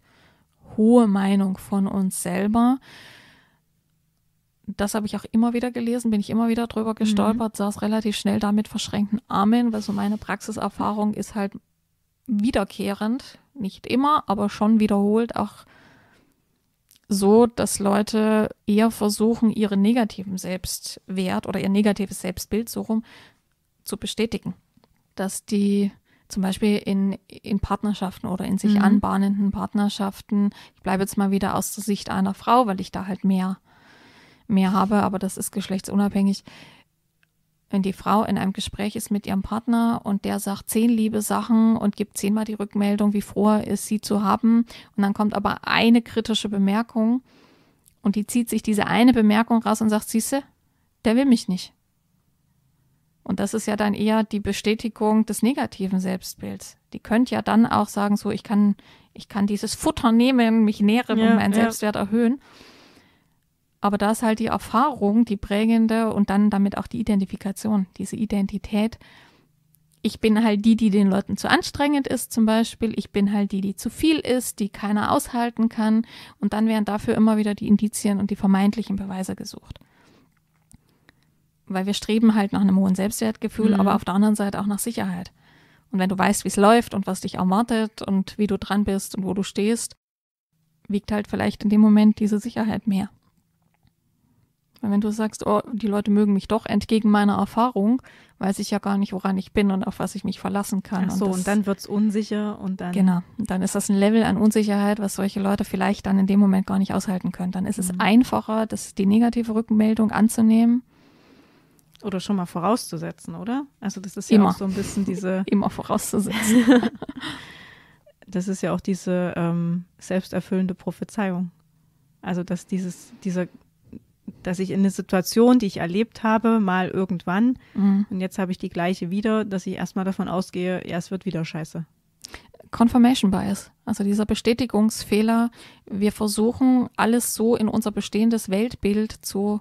hohe Meinung von uns selber, das habe ich auch immer wieder gelesen, bin ich immer wieder drüber mhm. gestolpert, mhm. saß relativ schnell da mit verschränkten Armen, weil so meine Praxiserfahrung ist halt wiederkehrend, nicht immer, aber schon wiederholt auch so, dass Leute eher versuchen, ihren negativen Selbstwert oder ihr negatives Selbstbild so rum zu bestätigen. Dass die zum Beispiel in, in Partnerschaften oder in sich mhm. anbahnenden Partnerschaften, ich bleibe jetzt mal wieder aus der Sicht einer Frau, weil ich da halt mehr mehr habe, aber das ist geschlechtsunabhängig. Wenn die Frau in einem Gespräch ist mit ihrem Partner und der sagt zehn liebe Sachen und gibt zehnmal die Rückmeldung, wie froh er ist, sie zu haben, und dann kommt aber eine kritische Bemerkung und die zieht sich diese eine Bemerkung raus und sagt, siehste, der will mich nicht. Und das ist ja dann eher die Bestätigung des negativen Selbstbilds. Die könnte ja dann auch sagen, so, ich kann, ich kann dieses Futter nehmen, mich nähren ja, und meinen ja. Selbstwert erhöhen. Aber da ist halt die Erfahrung, die prägende und dann damit auch die Identifikation, diese Identität. Ich bin halt die, die den Leuten zu anstrengend ist, zum Beispiel. Ich bin halt die, die zu viel ist, die keiner aushalten kann. Und dann werden dafür immer wieder die Indizien und die vermeintlichen Beweise gesucht. Weil wir streben halt nach einem hohen Selbstwertgefühl, mhm. aber auf der anderen Seite auch nach Sicherheit. Und wenn du weißt, wie es läuft und was dich erwartet und wie du dran bist und wo du stehst, wiegt halt vielleicht in dem Moment diese Sicherheit mehr. Wenn du sagst, oh, die Leute mögen mich doch entgegen meiner Erfahrung, weiß ich ja gar nicht, woran ich bin und auf was ich mich verlassen kann. Ach so, und, das, und dann wird's unsicher und dann. Genau, dann ist das ein Level an Unsicherheit, was solche Leute vielleicht dann in dem Moment gar nicht aushalten können. Dann ist mhm. es einfacher, das, die negative Rückmeldung anzunehmen. Oder schon mal vorauszusetzen, oder? Also das ist ja Immer. auch so ein bisschen diese. *laughs* Immer vorauszusetzen. *laughs* *laughs* das ist ja auch diese ähm, selbsterfüllende Prophezeiung. Also dass dieses, dieser dass ich in eine Situation, die ich erlebt habe, mal irgendwann, mhm. und jetzt habe ich die gleiche wieder, dass ich erstmal davon ausgehe, ja, es wird wieder scheiße. Confirmation Bias, also dieser Bestätigungsfehler. Wir versuchen, alles so in unser bestehendes Weltbild zu,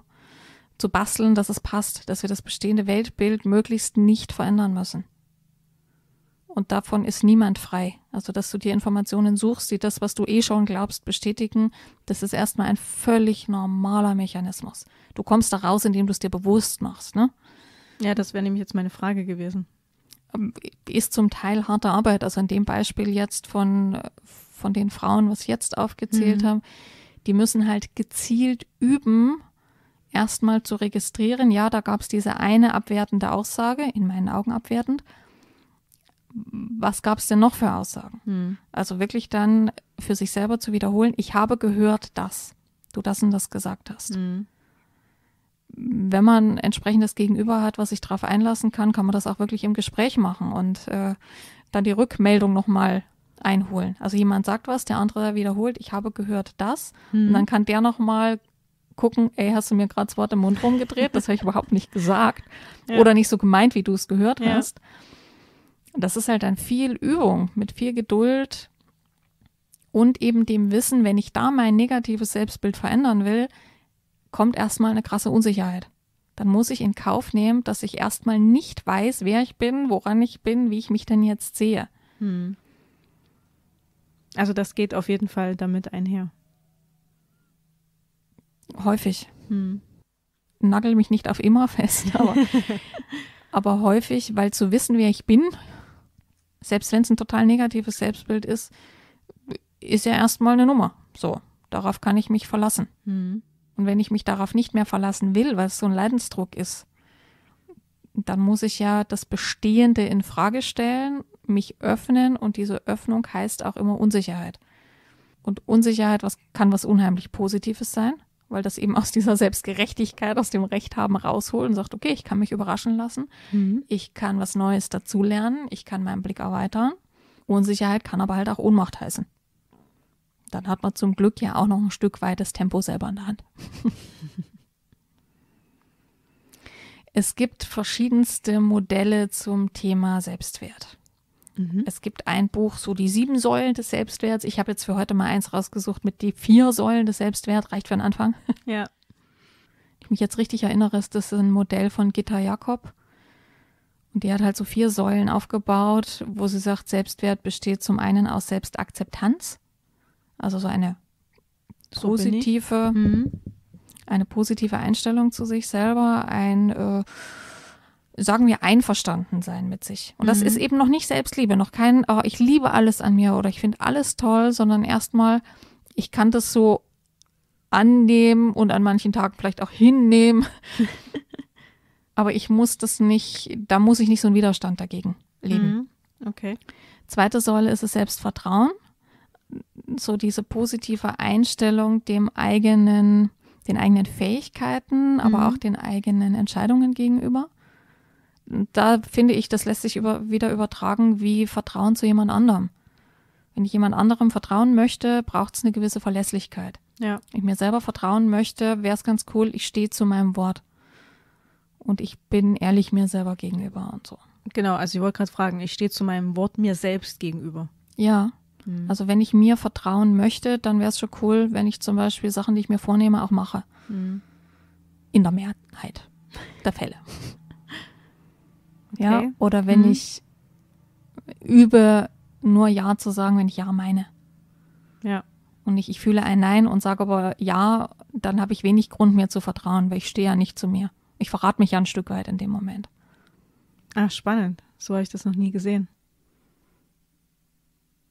zu basteln, dass es passt, dass wir das bestehende Weltbild möglichst nicht verändern müssen und davon ist niemand frei. Also, dass du dir Informationen suchst, die das, was du eh schon glaubst, bestätigen, das ist erstmal ein völlig normaler Mechanismus. Du kommst da raus, indem du es dir bewusst machst, ne? Ja, das wäre nämlich jetzt meine Frage gewesen. Ähm, ist zum Teil harte Arbeit. Also in dem Beispiel jetzt von, äh, von den Frauen, was ich jetzt aufgezählt mhm. habe, die müssen halt gezielt üben, erstmal zu registrieren, ja, da gab es diese eine abwertende Aussage, in meinen Augen abwertend, was gab es denn noch für Aussagen? Hm. Also wirklich dann für sich selber zu wiederholen, ich habe gehört, dass du das und das gesagt hast. Hm. Wenn man entsprechendes Gegenüber hat, was sich darauf einlassen kann, kann man das auch wirklich im Gespräch machen und äh, dann die Rückmeldung nochmal einholen. Also jemand sagt was, der andere wiederholt, ich habe gehört das. Hm. Und dann kann der nochmal gucken, ey, hast du mir gerade das Wort im Mund rumgedreht? Das habe ich überhaupt nicht gesagt. Ja. Oder nicht so gemeint, wie du es gehört ja. hast das ist halt dann viel Übung, mit viel Geduld und eben dem Wissen, wenn ich da mein negatives Selbstbild verändern will, kommt erstmal eine krasse Unsicherheit. Dann muss ich in Kauf nehmen, dass ich erstmal nicht weiß, wer ich bin, woran ich bin, wie ich mich denn jetzt sehe. Hm. Also das geht auf jeden Fall damit einher. Häufig. Hm. Nagel mich nicht auf immer fest, aber, *laughs* aber häufig, weil zu wissen, wer ich bin, selbst wenn es ein total negatives Selbstbild ist, ist ja erstmal eine Nummer. So, darauf kann ich mich verlassen. Mhm. Und wenn ich mich darauf nicht mehr verlassen will, weil es so ein Leidensdruck ist, dann muss ich ja das Bestehende in Frage stellen, mich öffnen und diese Öffnung heißt auch immer Unsicherheit. Und Unsicherheit was, kann was unheimlich Positives sein weil das eben aus dieser Selbstgerechtigkeit, aus dem Recht haben rausholen, sagt, okay, ich kann mich überraschen lassen, mhm. ich kann was Neues dazulernen, ich kann meinen Blick erweitern. Unsicherheit kann aber halt auch Ohnmacht heißen. Dann hat man zum Glück ja auch noch ein Stück weit das Tempo selber in der Hand. *laughs* es gibt verschiedenste Modelle zum Thema Selbstwert. Mhm. Es gibt ein Buch, so die sieben Säulen des Selbstwerts. Ich habe jetzt für heute mal eins rausgesucht mit die vier Säulen des Selbstwerts. Reicht für einen Anfang. *laughs* Ja. Wenn Ich mich jetzt richtig erinnere, ist das ein Modell von Gitta Jakob. Und die hat halt so vier Säulen aufgebaut, wo sie sagt, Selbstwert besteht zum einen aus Selbstakzeptanz, also so eine positive, mhm. eine positive Einstellung zu sich selber, ein äh, sagen wir, einverstanden sein mit sich. Und mhm. das ist eben noch nicht Selbstliebe, noch kein, oh, ich liebe alles an mir oder ich finde alles toll, sondern erstmal, ich kann das so annehmen und an manchen Tagen vielleicht auch hinnehmen. *laughs* Aber ich muss das nicht, da muss ich nicht so einen Widerstand dagegen leben. Mhm. Okay. Zweite Säule ist das Selbstvertrauen. So diese positive Einstellung dem eigenen, den eigenen Fähigkeiten, aber mhm. auch den eigenen Entscheidungen gegenüber da finde ich, das lässt sich über, wieder übertragen wie Vertrauen zu jemand anderem. Wenn ich jemand anderem vertrauen möchte, braucht es eine gewisse Verlässlichkeit. Ja. Wenn ich mir selber vertrauen möchte, wäre es ganz cool, ich stehe zu meinem Wort. Und ich bin ehrlich mir selber gegenüber und so. Genau, also ich wollte gerade fragen, ich stehe zu meinem Wort mir selbst gegenüber. Ja. Mhm. Also wenn ich mir vertrauen möchte, dann wäre es schon cool, wenn ich zum Beispiel Sachen, die ich mir vornehme, auch mache. Mhm. In der Mehrheit der Fälle. Okay. Ja, oder wenn mhm. ich übe, nur Ja zu sagen, wenn ich Ja meine. Ja. Und nicht, ich fühle ein Nein und sage aber Ja, dann habe ich wenig Grund, mir zu vertrauen, weil ich stehe ja nicht zu mir. Ich verrate mich ja ein Stück weit in dem Moment. Ach, spannend. So habe ich das noch nie gesehen.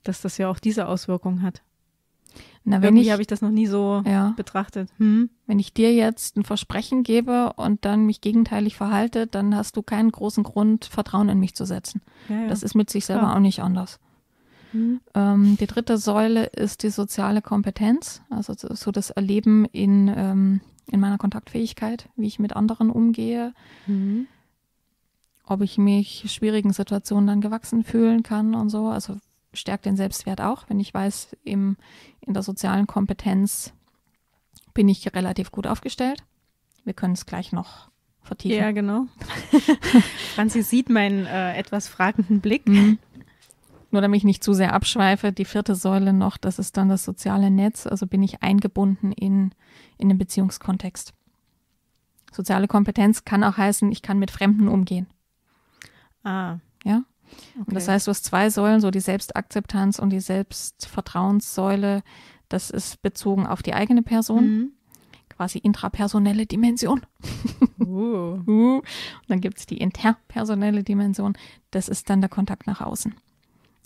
Dass das ja auch diese Auswirkungen hat. Na, wenn Irgendwie habe ich das noch nie so ja. betrachtet. Hm? Wenn ich dir jetzt ein Versprechen gebe und dann mich gegenteilig verhalte, dann hast du keinen großen Grund, Vertrauen in mich zu setzen. Ja, ja. Das ist mit sich selber Klar. auch nicht anders. Mhm. Ähm, die dritte Säule ist die soziale Kompetenz, also so das Erleben in, ähm, in meiner Kontaktfähigkeit, wie ich mit anderen umgehe, mhm. ob ich mich schwierigen Situationen dann gewachsen fühlen kann und so. Also stärkt den Selbstwert auch, wenn ich weiß, im, in der sozialen Kompetenz bin ich relativ gut aufgestellt. Wir können es gleich noch vertiefen. Ja, genau. *laughs* Franzi sieht meinen äh, etwas fragenden Blick. Mhm. Nur damit ich nicht zu sehr abschweife, die vierte Säule noch, das ist dann das soziale Netz. Also bin ich eingebunden in, in den Beziehungskontext. Soziale Kompetenz kann auch heißen, ich kann mit Fremden umgehen. Ah. Ja, Okay. Und das heißt, du hast zwei Säulen, so die Selbstakzeptanz und die Selbstvertrauenssäule. Das ist bezogen auf die eigene Person, mhm. quasi intrapersonelle Dimension. Uh. *laughs* uh. Und dann gibt es die interpersonelle Dimension. Das ist dann der Kontakt nach außen.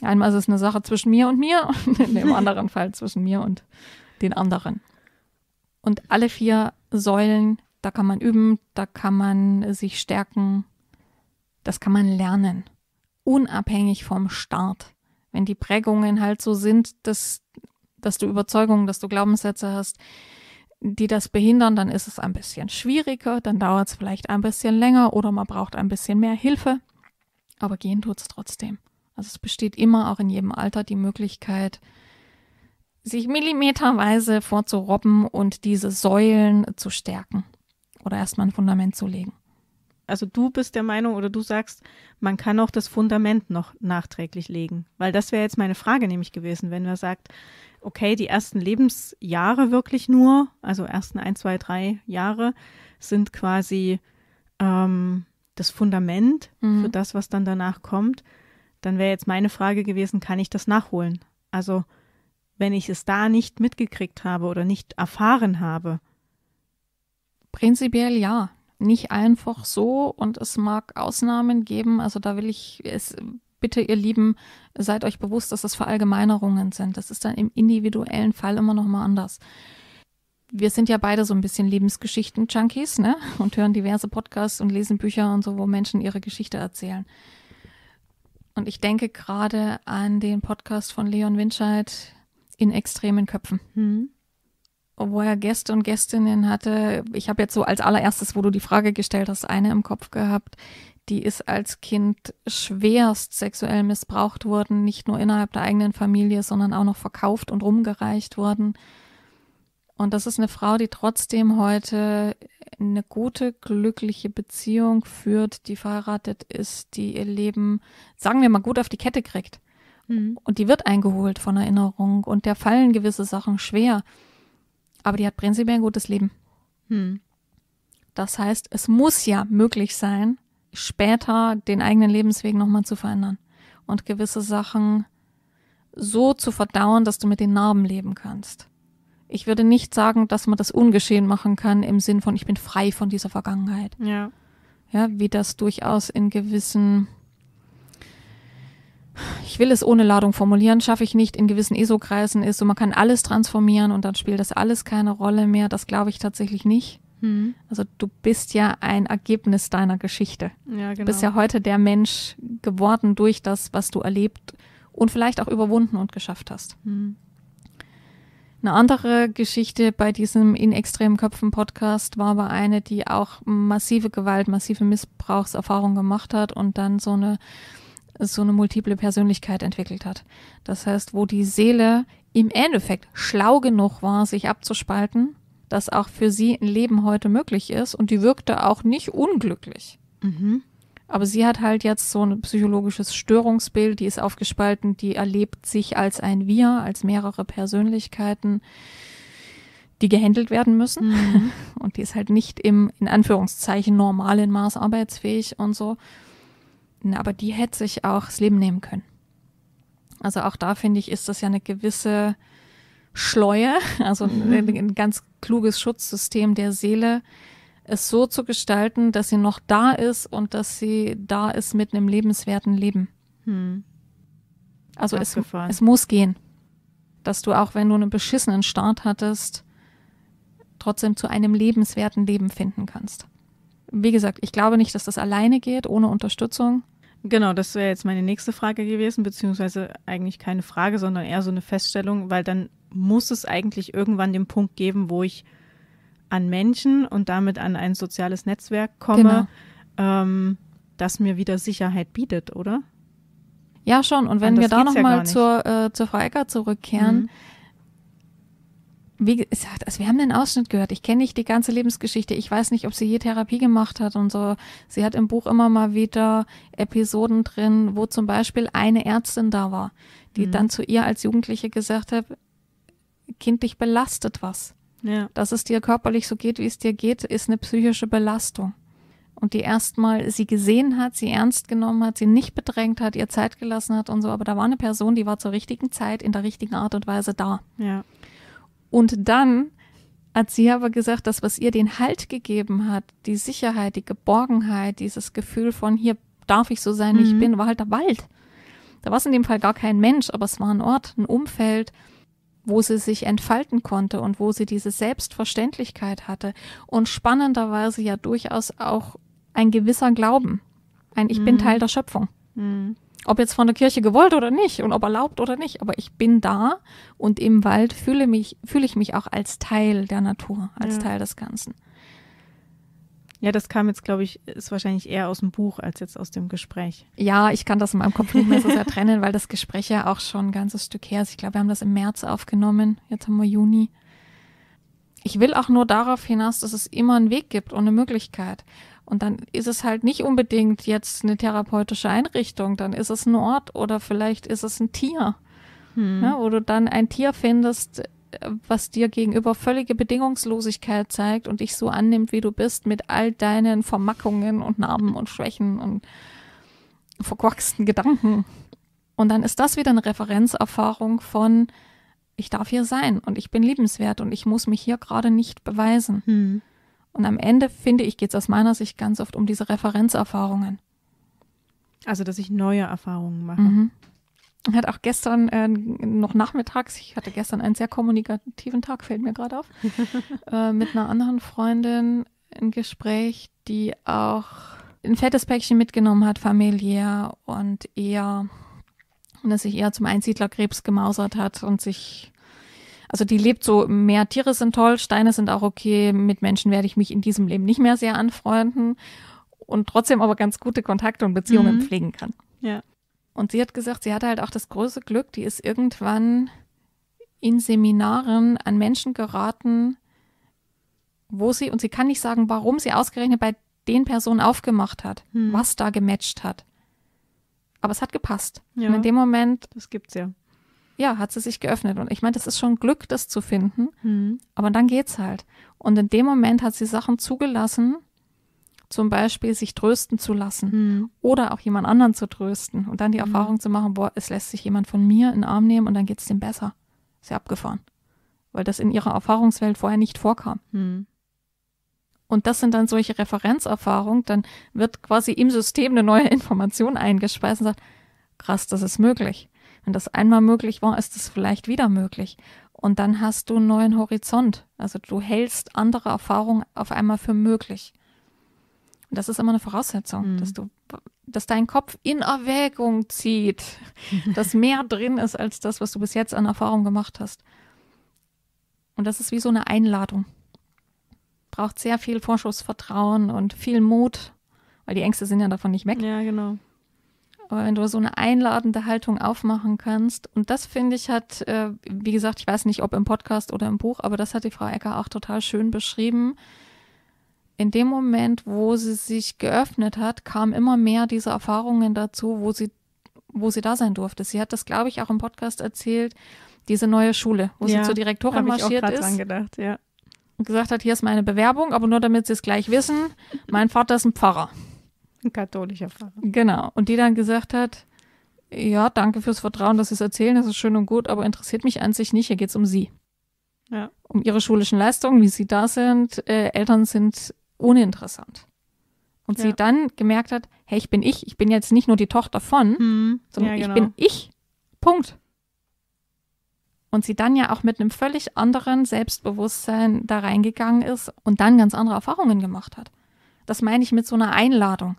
Einmal ist es eine Sache zwischen mir und mir *laughs* und in dem *laughs* anderen Fall zwischen mir und den anderen. Und alle vier Säulen, da kann man üben, da kann man sich stärken, das kann man lernen unabhängig vom Start. Wenn die Prägungen halt so sind, dass, dass du Überzeugungen, dass du Glaubenssätze hast, die das behindern, dann ist es ein bisschen schwieriger, dann dauert es vielleicht ein bisschen länger oder man braucht ein bisschen mehr Hilfe. Aber gehen tut es trotzdem. Also es besteht immer auch in jedem Alter die Möglichkeit, sich millimeterweise vorzurobben und diese Säulen zu stärken oder erstmal ein Fundament zu legen also du bist der Meinung oder du sagst, man kann auch das Fundament noch nachträglich legen. Weil das wäre jetzt meine Frage nämlich gewesen, wenn man sagt, okay, die ersten Lebensjahre wirklich nur, also ersten ein, zwei, drei Jahre sind quasi ähm, das Fundament mhm. für das, was dann danach kommt, dann wäre jetzt meine Frage gewesen, kann ich das nachholen? Also wenn ich es da nicht mitgekriegt habe oder nicht erfahren habe. Prinzipiell ja nicht einfach so und es mag Ausnahmen geben. Also da will ich es bitte, ihr Lieben, seid euch bewusst, dass das Verallgemeinerungen sind. Das ist dann im individuellen Fall immer noch mal anders. Wir sind ja beide so ein bisschen Lebensgeschichten-Junkies, ne? Und hören diverse Podcasts und lesen Bücher und so, wo Menschen ihre Geschichte erzählen. Und ich denke gerade an den Podcast von Leon Winscheid in extremen Köpfen. Hm wo er Gäste und Gästinnen hatte. Ich habe jetzt so als allererstes, wo du die Frage gestellt hast, eine im Kopf gehabt, die ist als Kind schwerst sexuell missbraucht worden, nicht nur innerhalb der eigenen Familie, sondern auch noch verkauft und rumgereicht worden. Und das ist eine Frau, die trotzdem heute eine gute, glückliche Beziehung führt, die verheiratet ist, die ihr Leben, sagen wir mal, gut auf die Kette kriegt. Mhm. Und die wird eingeholt von Erinnerung und der fallen gewisse Sachen schwer aber die hat prinzipiell ein gutes Leben. Hm. Das heißt, es muss ja möglich sein, später den eigenen Lebensweg nochmal zu verändern und gewisse Sachen so zu verdauen, dass du mit den Narben leben kannst. Ich würde nicht sagen, dass man das ungeschehen machen kann im Sinn von, ich bin frei von dieser Vergangenheit. Ja. Ja, wie das durchaus in gewissen ich will es ohne Ladung formulieren, schaffe ich nicht, in gewissen ESO-Kreisen ist so, man kann alles transformieren und dann spielt das alles keine Rolle mehr. Das glaube ich tatsächlich nicht. Hm. Also du bist ja ein Ergebnis deiner Geschichte. Ja, genau. Du bist genau. ja heute der Mensch geworden durch das, was du erlebt und vielleicht auch überwunden und geschafft hast. Hm. Eine andere Geschichte bei diesem In extremen Köpfen Podcast war aber eine, die auch massive Gewalt, massive Missbrauchserfahrung gemacht hat und dann so eine so eine multiple Persönlichkeit entwickelt hat. Das heißt, wo die Seele im Endeffekt schlau genug war, sich abzuspalten, dass auch für sie ein Leben heute möglich ist und die wirkte auch nicht unglücklich. Mhm. Aber sie hat halt jetzt so ein psychologisches Störungsbild, die ist aufgespalten, die erlebt sich als ein Wir, als mehrere Persönlichkeiten, die gehandelt werden müssen. Mhm. *laughs* Und die ist halt nicht im, in Anführungszeichen, normalen Maß arbeitsfähig und so. Verrückten, aber die hätte sich auch das Leben nehmen können. Also auch da finde ich, ist das ja eine gewisse Schleue, *laughs* also mhm. ein, ein, ganz kluges Schutzsystem der Seele, es so zu gestalten, dass sie noch da ist und dass sie da ist mit einem lebenswerten Leben. Mhm. Also es, es muss gehen, dass du auch wenn du einen beschissenen Start hattest, trotzdem zu einem lebenswerten Leben finden kannst. Wie gesagt, ich glaube nicht, dass das alleine geht, ohne Unterstützung. Genau, das wäre jetzt meine nächste Frage gewesen, beziehungsweise eigentlich keine Frage, sondern eher so eine Feststellung, weil dann muss es eigentlich irgendwann den Punkt geben, wo ich an Menschen und damit an ein soziales Netzwerk komme, genau. ähm, das mir wieder Sicherheit bietet, oder? Ja, schon. Und wenn wir da nochmal ja zur, äh, zur Frau Ecker zurückkehren, mhm wie gesagt, also wir haben den Ausschnitt gehört. Ich kenne nicht die ganze Lebensgeschichte. Ich weiß nicht, ob sie je Therapie gemacht hat und so. Sie hat im Buch immer mal wieder Episoden drin, wo zum Beispiel eine Ärztin da war, die mhm. dann zu ihr als Jugendliche gesagt hat, Kind, dich belastet was. Ja. Dass es dir körperlich so geht, wie es dir geht, ist eine psychische Belastung. Und die erstmal sie gesehen hat, sie ernst genommen hat, sie nicht bedrängt hat, ihr Zeit gelassen hat und so. Aber da war eine Person, die war zur richtigen Zeit in der richtigen Art und Weise da. Ja. Und dann hat sie aber gesagt, das, was ihr den Halt gegeben hat, die Sicherheit, die Geborgenheit, dieses Gefühl von hier darf ich so sein, wie mhm. ich bin, war halt der Wald. Da war es in dem Fall gar kein Mensch, aber es war ein Ort, ein Umfeld, wo sie sich entfalten konnte und wo sie diese Selbstverständlichkeit hatte und spannenderweise ja durchaus auch ein gewisser Glauben, ein Ich mhm. bin Teil der Schöpfung. Mhm ob jetzt von der Kirche gewollt oder nicht und ob erlaubt oder nicht, aber ich bin da und im Wald fühle mich fühle ich mich auch als Teil der Natur, als ja. Teil des Ganzen. Ja, das kam jetzt, glaube ich, ist wahrscheinlich eher aus dem Buch als jetzt aus dem Gespräch. Ja, ich kann das in meinem Kopf nicht mehr so sehr trennen, weil das Gespräch ja auch schon ein ganzes Stück her ist. Ich glaube, wir haben das im März aufgenommen, jetzt haben wir Juni. Ich will auch nur darauf hinaus, dass es immer einen Weg gibt und eine Möglichkeit. Und dann ist es halt nicht unbedingt jetzt eine therapeutische Einrichtung, dann ist es ein Ort oder vielleicht ist es ein Tier, hm. ne, wo du dann ein Tier findest, äh, was dir gegenüber völlige Bedingungslosigkeit zeigt und dich so annimmt, wie du bist, mit all deinen Vermackungen und Narben und Schwächen und verkorksten Gedanken. Und dann ist das wieder eine Referenzerfahrung von, ich darf hier sein und ich bin liebenswert und ich muss mich hier gerade nicht beweisen. Hm. Und am Ende, finde ich, geht es aus meiner Sicht ganz oft um diese Referenzerfahrungen. Also, dass ich neue Erfahrungen mache. Mhm. Ich hatte auch gestern äh, noch nachmittags, ich hatte gestern einen sehr kommunikativen Tag, fällt mir gerade auf, *laughs* äh, mit einer anderen Freundin ein Gespräch, die auch ein fettes Päckchen mitgenommen hat, familiär und eher, und dass sich eher zum Einsiedlerkrebs gemausert hat und sich also die lebt so mehr, Tiere sind toll, Steine sind auch okay, mit Menschen werde ich mich in diesem Leben nicht mehr sehr anfreunden und trotzdem aber ganz gute Kontakte und Beziehungen mhm. pflegen kann. Ja. Und sie hat gesagt, sie hatte halt auch das große Glück, die ist irgendwann in Seminaren an Menschen geraten, wo sie, und sie kann nicht sagen, warum sie ausgerechnet bei den Personen aufgemacht hat, hm. was da gematcht hat. Aber es hat gepasst. Ja, und in dem Moment. Das gibt's ja ja, hat sie sich geöffnet. Und ich meine, das ist schon Glück, das zu finden. Mhm. Aber dann geht's halt. Und in dem Moment hat sie Sachen zugelassen, zum Beispiel sich trösten zu lassen mhm. oder auch jemand anderen zu trösten und dann die mhm. Erfahrung zu machen, boah, es lässt sich jemand von mir in den Arm nehmen und dann geht's dem besser. Ist ja abgefahren. Weil das in ihrer Erfahrungswelt vorher nicht vorkam. Hm. Und das sind dann solche Referenzerfahrungen, dann wird quasi im System eine neue *laughs* Information eingespeist und sagt, krass, das ist möglich. Wenn das einmal möglich war, ist es vielleicht wieder möglich. Und dann hast du einen neuen Horizont. Also du hältst andere Erfahrungen auf einmal für möglich. Und das ist immer eine Voraussetzung, mhm. dass du, dass dein Kopf in Erwägung zieht, *laughs* dass mehr drin ist als das, was du bis jetzt an Erfahrung gemacht hast. Und das ist wie so eine Einladung. Braucht sehr viel Vorschussvertrauen und viel Mut, weil die Ängste sind ja davon nicht weg. Ja, genau. Äh, wenn du so eine einladende Haltung aufmachen kannst. Und das finde ich hat, äh, wie gesagt, ich weiß nicht, ob im Podcast oder im Buch, aber das hat die Frau Ecker auch total schön beschrieben. In dem Moment, wo sie sich geöffnet hat, kamen immer mehr diese Erfahrungen dazu, wo sie, wo sie da sein durfte. Sie hat das, glaube ich, auch im Podcast erzählt, diese neue Schule, wo ja, sie zur Direktorin marschiert ist. Dran gedacht, ja. Und gesagt hat, hier ist meine Bewerbung, aber nur damit Sie es gleich wissen, mein Vater ist ein Pfarrer. Ein *laughs* katholischer Pfarrer. Genau. Und die dann gesagt hat, ja, danke fürs Vertrauen, dass Sie es erzählen, das ist schön und gut, aber interessiert mich an sich nicht, hier geht es um Sie. Ja. Um Ihre schulischen Leistungen, wie Sie da sind. Äh, Eltern sind uninteressant. Und ja. sie dann gemerkt hat, hey, ich bin ich, ich bin jetzt nicht nur die Tochter von, hm. sondern ja, genau. ich bin ich. Punkt. Und sie dann ja auch mit einem völlig anderen Selbstbewusstsein da reingegangen ist und dann ganz andere Erfahrungen gemacht hat. Das meine ich mit so einer Einladung.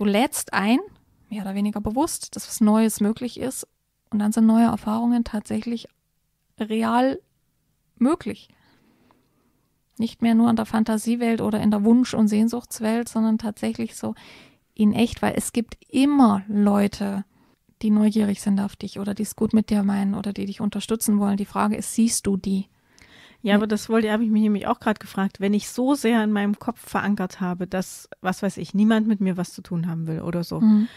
Du lädst ein, mehr oder weniger bewusst, dass was Neues möglich ist. Und dann sind neue Erfahrungen tatsächlich real möglich. Nicht mehr nur in der Fantasiewelt oder in der Wunsch- und Sehnsuchtswelt, sondern tatsächlich so in echt, weil es gibt immer Leute, die neugierig sind auf dich oder die es gut mit dir meinen oder die dich unterstützen wollen. Die Frage ist, siehst du die? Ja, aber das wollte, habe ich mich nämlich auch gerade gefragt, wenn ich so sehr in meinem Kopf verankert habe, dass, was weiß ich, niemand mit mir was zu tun haben will oder so. Mhm.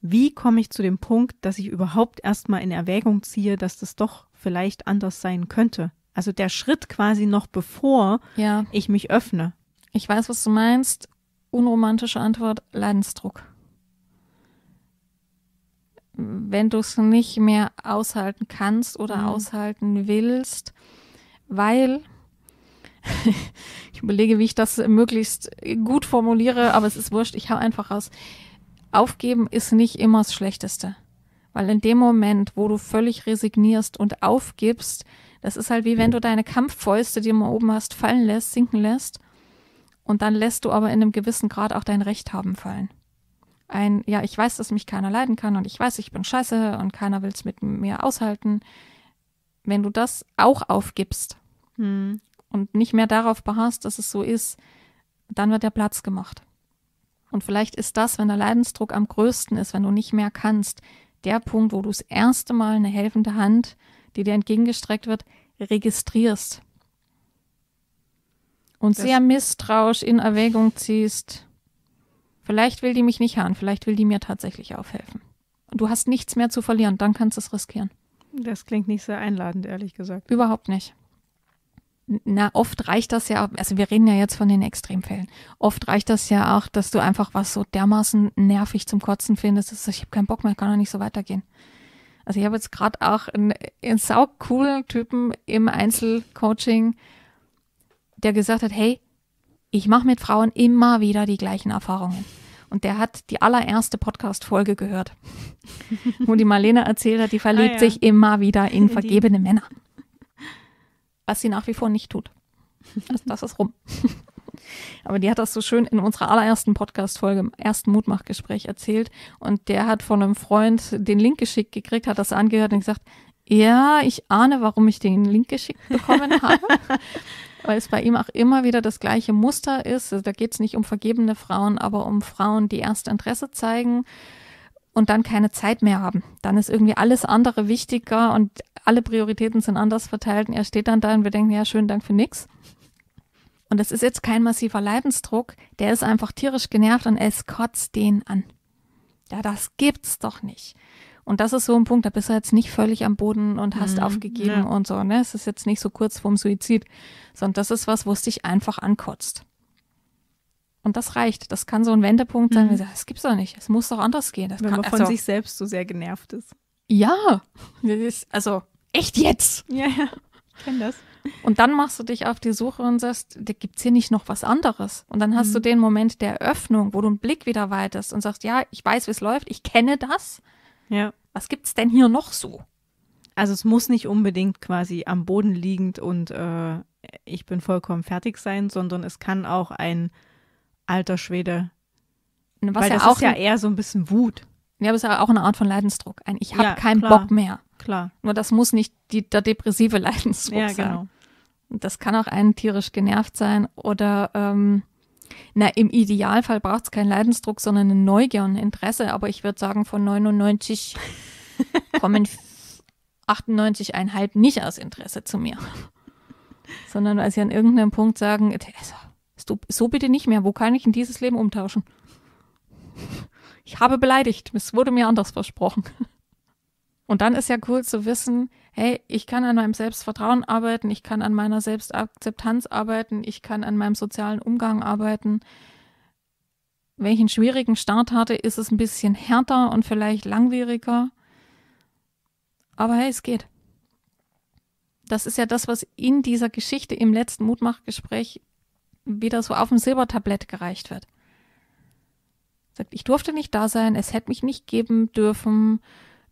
Wie komme ich zu dem Punkt, dass ich überhaupt erstmal in Erwägung ziehe, dass das doch vielleicht anders sein könnte? Also der Schritt quasi noch bevor ja. ich mich öffne. Ich weiß, was du meinst. Unromantische Antwort, Leidensdruck. Wenn du es nicht mehr aushalten kannst oder mhm. aushalten willst, weil *laughs* ich überlege, wie ich das möglichst gut formuliere, aber es ist wurscht. Ich hau einfach raus. Aufgeben ist nicht immer das Schlechteste. Weil in dem Moment, wo du völlig resignierst und aufgibst, das ist halt wie wenn du deine Kampffäuste, die du mal oben hast, fallen lässt, sinken lässt. Und dann lässt du aber in einem gewissen Grad auch dein Recht haben fallen. Ein, ja, ich weiß, dass mich keiner leiden kann und ich weiß, ich bin scheiße und keiner will es mit mir aushalten. Wenn du das auch aufgibst, hm. und nicht mehr darauf beharrst, dass es so ist, dann wird der Platz gemacht. Und vielleicht ist das, wenn der Leidensdruck am größten ist, wenn du nicht mehr kannst, der Punkt, wo du das erste Mal eine helfende Hand, die dir entgegengestreckt wird, registrierst. Und das sehr misstrauisch in Erwägung ziehst, vielleicht will die mich nicht haben, vielleicht will die mir tatsächlich aufhelfen. Und du hast nichts mehr zu verlieren, dann kannst du es riskieren. Das klingt nicht sehr einladend, ehrlich gesagt. Überhaupt nicht na, oft reicht das ja, also wir reden ja jetzt von den Extremfällen. Oft reicht das ja auch, dass du einfach was so dermaßen nervig zum Kotzen findest, dass du, ich habe keinen Bock mehr, kann doch nicht so weitergehen. Also ich habe jetzt gerade auch einen, einen coolen Typen im Einzelcoaching, der gesagt hat, hey, ich mache mit Frauen immer wieder die gleichen Erfahrungen. Und der hat die allererste Podcast-Folge gehört, *laughs* wo die Marlene erzählt hat, die verliebt ah, ja. sich immer wieder in vergebene Männer was sie nach wie vor nicht tut. Also das ist rum. *laughs* Aber die hat das so schön in unserer allerersten Podcast-Folge im ersten Mutmachgespräch erzählt. Und der hat von einem Freund den Link geschickt gekriegt, hat das angehört und gesagt, ja, ich ahne, warum ich den Link geschickt bekommen *laughs* habe. Weil es bei ihm auch immer wieder das gleiche Muster ist. Also da geht es nicht um vergebene Frauen, aber um Frauen, die erst Interesse zeigen und dann keine Zeit mehr haben. Dann ist irgendwie alles andere wichtiger und alle Prioritäten sind anders verteilt und er steht dann da und wir denken, ja, schönen Dank für nix. Und das ist jetzt kein massiver Leidensdruck, der ist einfach tierisch genervt und es kotzt den an. Ja, das gibt's doch nicht. Und das ist so ein Punkt, da bist du jetzt nicht völlig am Boden und hast mhm, aufgegeben ja. und so, ne? Es ist jetzt nicht so kurz vorm Suizid, sondern das ist was, wo es dich einfach ankotzt. Und das reicht. Das kann so ein Wendepunkt sein, mhm. wie gesagt, das gibt's doch nicht. Es muss doch anders gehen. Das Wenn kann, man also von also, sich selbst so sehr genervt ist. Ja. Also, echt jetzt? Ja, ja. Ich kenne das. Und dann machst du dich auf die Suche und sagst, gibt's hier nicht noch was anderes? Und dann hast mhm. du den Moment der Öffnung, wo du einen Blick wieder weitest und sagst, ja, ich weiß, wie es läuft, ich kenne das. Ja. Was gibt's denn hier noch so? Also es muss nicht unbedingt quasi am Boden liegend und äh, ich bin vollkommen fertig sein, sondern es kann auch ein Alter Schwede. Was Weil ja das auch ist ja eher so ein bisschen Wut. Ja, aber es ist ja auch eine Art von Leidensdruck. Ein, ich habe ja, keinen klar, Bock mehr. Klar. Nur das muss nicht die, der depressive *laughs* Leidensdruck ja, sein. Genau. Das kann auch einen tierisch genervt sein oder ähm, na, im Idealfall braucht es keinen Leidensdruck, sondern eine Neugier und ein Interesse. Aber ich würde sagen, von 99 *laughs* kommen 98,5 nicht aus Interesse zu mir. *laughs* sondern weil sie an irgendeinem Punkt sagen, also, so, so bitte nicht mehr. Wo kann ich in dieses Leben umtauschen? Ich habe beleidigt. Es wurde mir anders versprochen. Und dann ist ja cool zu wissen, hey, ich kann an meinem Selbstvertrauen arbeiten, ich kann an meiner Selbstakzeptanz arbeiten, ich kann an meinem sozialen Umgang arbeiten. Wenn ich einen schwierigen Start hatte, ist es ein bisschen härter und vielleicht langwieriger. Aber hey, es geht. Das ist ja das, was in dieser Geschichte im letzten Mutmachgespräch wieder so auf dem Silbertablett gereicht wird. Sagt, ich durfte nicht da sein, es hätte mich nicht geben dürfen.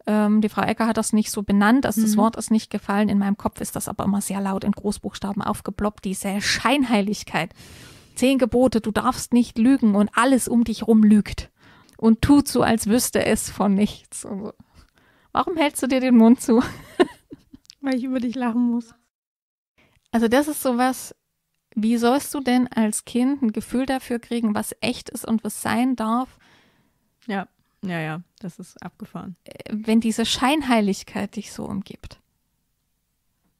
Ähm, die Frau Ecker hat das nicht so benannt, also mhm. das Wort ist nicht gefallen. In meinem Kopf ist das aber immer sehr laut in Großbuchstaben aufgeploppt, diese Scheinheiligkeit. Zehn Gebote, du darfst nicht lügen und alles um dich rum lügt und tut so, als wüsste es von nichts. Also, warum hältst du dir den Mund zu? *laughs* Weil ich über dich lachen muss. Also das ist sowas, wie sollst du denn als Kind ein Gefühl dafür kriegen, was echt ist und was sein darf? Ja, ja, ja, das ist abgefahren. Äh, wenn diese Scheinheiligkeit dich so umgibt.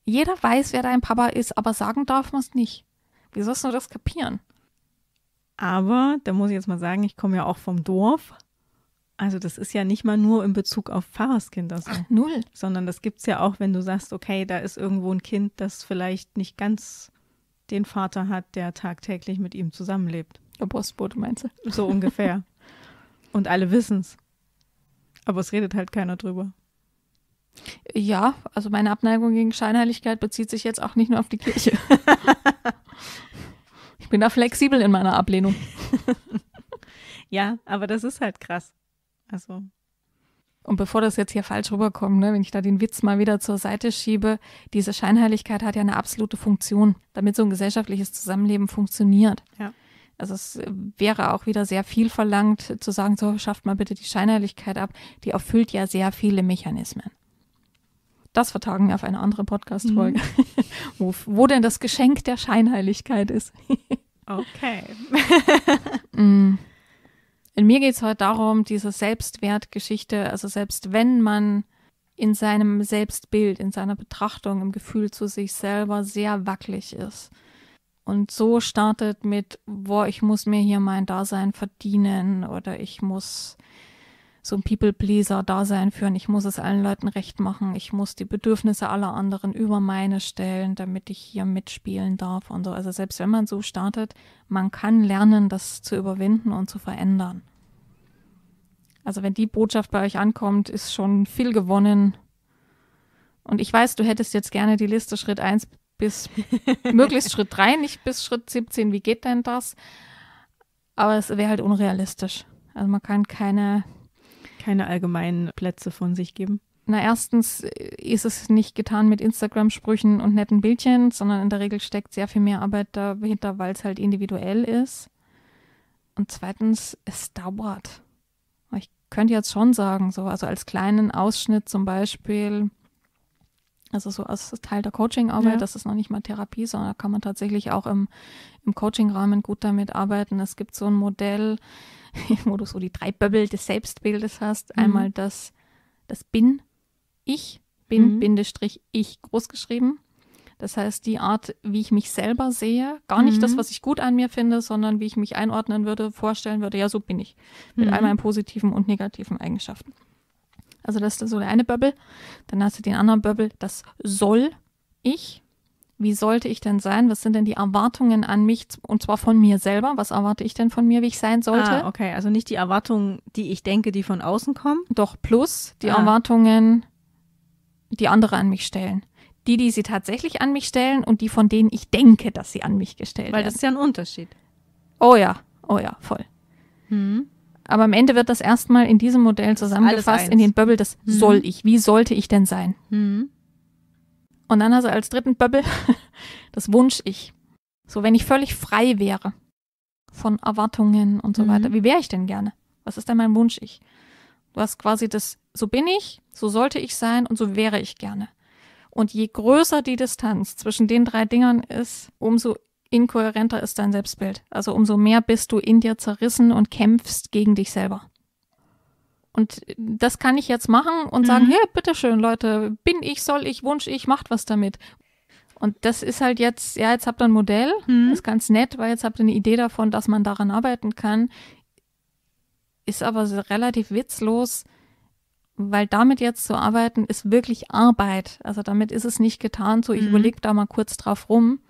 Jeder weiß, wer dein Papa ist, aber sagen darf man es nicht. Wie sollst du das kapieren? Aber da muss ich jetzt mal sagen, ich komme ja auch vom Dorf. Also das ist ja nicht mal nur in Bezug auf Pfarrerskinder so. Ach, null. Sondern das gibt es ja auch, wenn du sagst, okay, da ist irgendwo ein Kind, das vielleicht nicht ganz den Vater hat, der tagtäglich mit ihm zusammenlebt. Der Postbote meinst du? So ungefähr. *laughs* Und alle wissen es. Aber es redet halt keiner drüber. Ja, also meine Abneigung gegen Scheinheiligkeit bezieht sich jetzt auch nicht nur auf die Kirche. *laughs* ich bin da flexibel in meiner Ablehnung. *laughs* ja, aber das ist halt krass. Also und bevor das jetzt hier falsch rüberkommt, ne, wenn ich da den Witz mal wieder zur Seite schiebe, diese Scheinheiligkeit hat ja eine absolute Funktion, damit so ein gesellschaftliches Zusammenleben funktioniert. Ja. Also es äh, wäre auch wieder sehr viel verlangt zu sagen, so schafft mal bitte die Scheinheiligkeit ab. Die erfüllt ja sehr viele Mechanismen. Das vertagen wir auf eine andere Podcast-Folge, mhm. *laughs* wo, wo denn das Geschenk der Scheinheiligkeit ist. *laughs* okay. mm. In mir geht es heute darum, diese Selbstwertgeschichte, also selbst wenn man in seinem Selbstbild, in seiner Betrachtung, im Gefühl zu sich selber sehr wackelig ist. Und so startet mit, boah, ich muss mir hier mein Dasein verdienen oder ich muss so ein People-Pleaser-Dasein führen. Ich muss es allen Leuten recht machen. Ich muss die Bedürfnisse aller anderen über meine stellen, damit ich hier mitspielen darf und so. Also selbst wenn man so startet, man kann lernen, das zu überwinden und zu verändern. Also wenn die Botschaft bei euch ankommt, ist schon viel gewonnen. Und ich weiß, du hättest jetzt gerne die Liste Schritt 1 bis *laughs* möglichst Schritt 3, nicht bis Schritt 17. Wie geht denn das? Aber es wäre halt unrealistisch. Also man kann keine keine allgemeinen Plätze von sich geben? Na, erstens ist es nicht getan mit Instagram-Sprüchen und netten Bildchen, sondern in der Regel steckt sehr viel mehr Arbeit dahinter, weil es halt individuell ist. Und zweitens, es dauert. Ich könnte jetzt schon sagen, so, also als kleinen Ausschnitt zum Beispiel, also so als Teil der Coachingarbeit, ja. das ist noch nicht mal Therapie, sondern da kann man tatsächlich auch im, im Coaching-Rahmen gut damit arbeiten. Es gibt so ein Modell, *laughs* wo du so die drei Böbel des Selbstbildes hast. Mhm. Einmal das, das Bin, ich, bin, mhm. Bindestrich, ich großgeschrieben. Das heißt, die Art, wie ich mich selber sehe, gar nicht mhm. das, was ich gut an mir finde, sondern wie ich mich einordnen würde, vorstellen würde, ja, so bin ich. Mit mhm. all meinen positiven und negativen Eigenschaften. Also das ist so der eine Bubble. Dann hast du den anderen Bubble, das soll ich. Wie sollte ich denn sein? Was sind denn die Erwartungen an mich und zwar von mir selber? Was erwarte ich denn von mir, wie ich sein sollte? Ah, okay, also nicht die Erwartungen, die ich denke, die von außen kommen. Doch plus die ah. Erwartungen, die andere an mich stellen. Die, die sie tatsächlich an mich stellen und die, von denen ich denke, dass sie an mich gestellt Weil werden. Weil das ist ja ein Unterschied. Oh ja, oh ja, voll. Hm. Aber am Ende wird das erstmal in diesem Modell zusammengefasst in den Böbel, das mhm. soll ich. Wie sollte ich denn sein? Mhm. Und dann hast du als dritten Böbel *laughs* das Wunsch-Ich. So, wenn ich völlig frei wäre von Erwartungen und so mhm. weiter, wie wäre ich denn gerne? Was ist denn mein Wunsch-Ich? Du hast quasi das, so bin ich, so sollte ich sein und so wäre ich gerne. Und je größer die Distanz zwischen den drei Dingern ist, umso inkohärenter ist dein Selbstbild. Also umso mehr bist du in dir zerrissen und kämpfst gegen dich selber. Und das kann ich jetzt machen und mhm. sagen, hey, bitteschön, Leute, bin ich, soll ich, wunsch ich, macht was damit. Und das ist halt jetzt, ja, jetzt habt ihr ein Modell, mhm. ist ganz nett, weil jetzt habt ihr eine Idee davon, dass man daran arbeiten kann. Ist aber relativ witzlos, weil damit jetzt zu arbeiten, ist wirklich Arbeit. Also damit ist es nicht getan, so ich mhm. überlege da mal kurz drauf rum,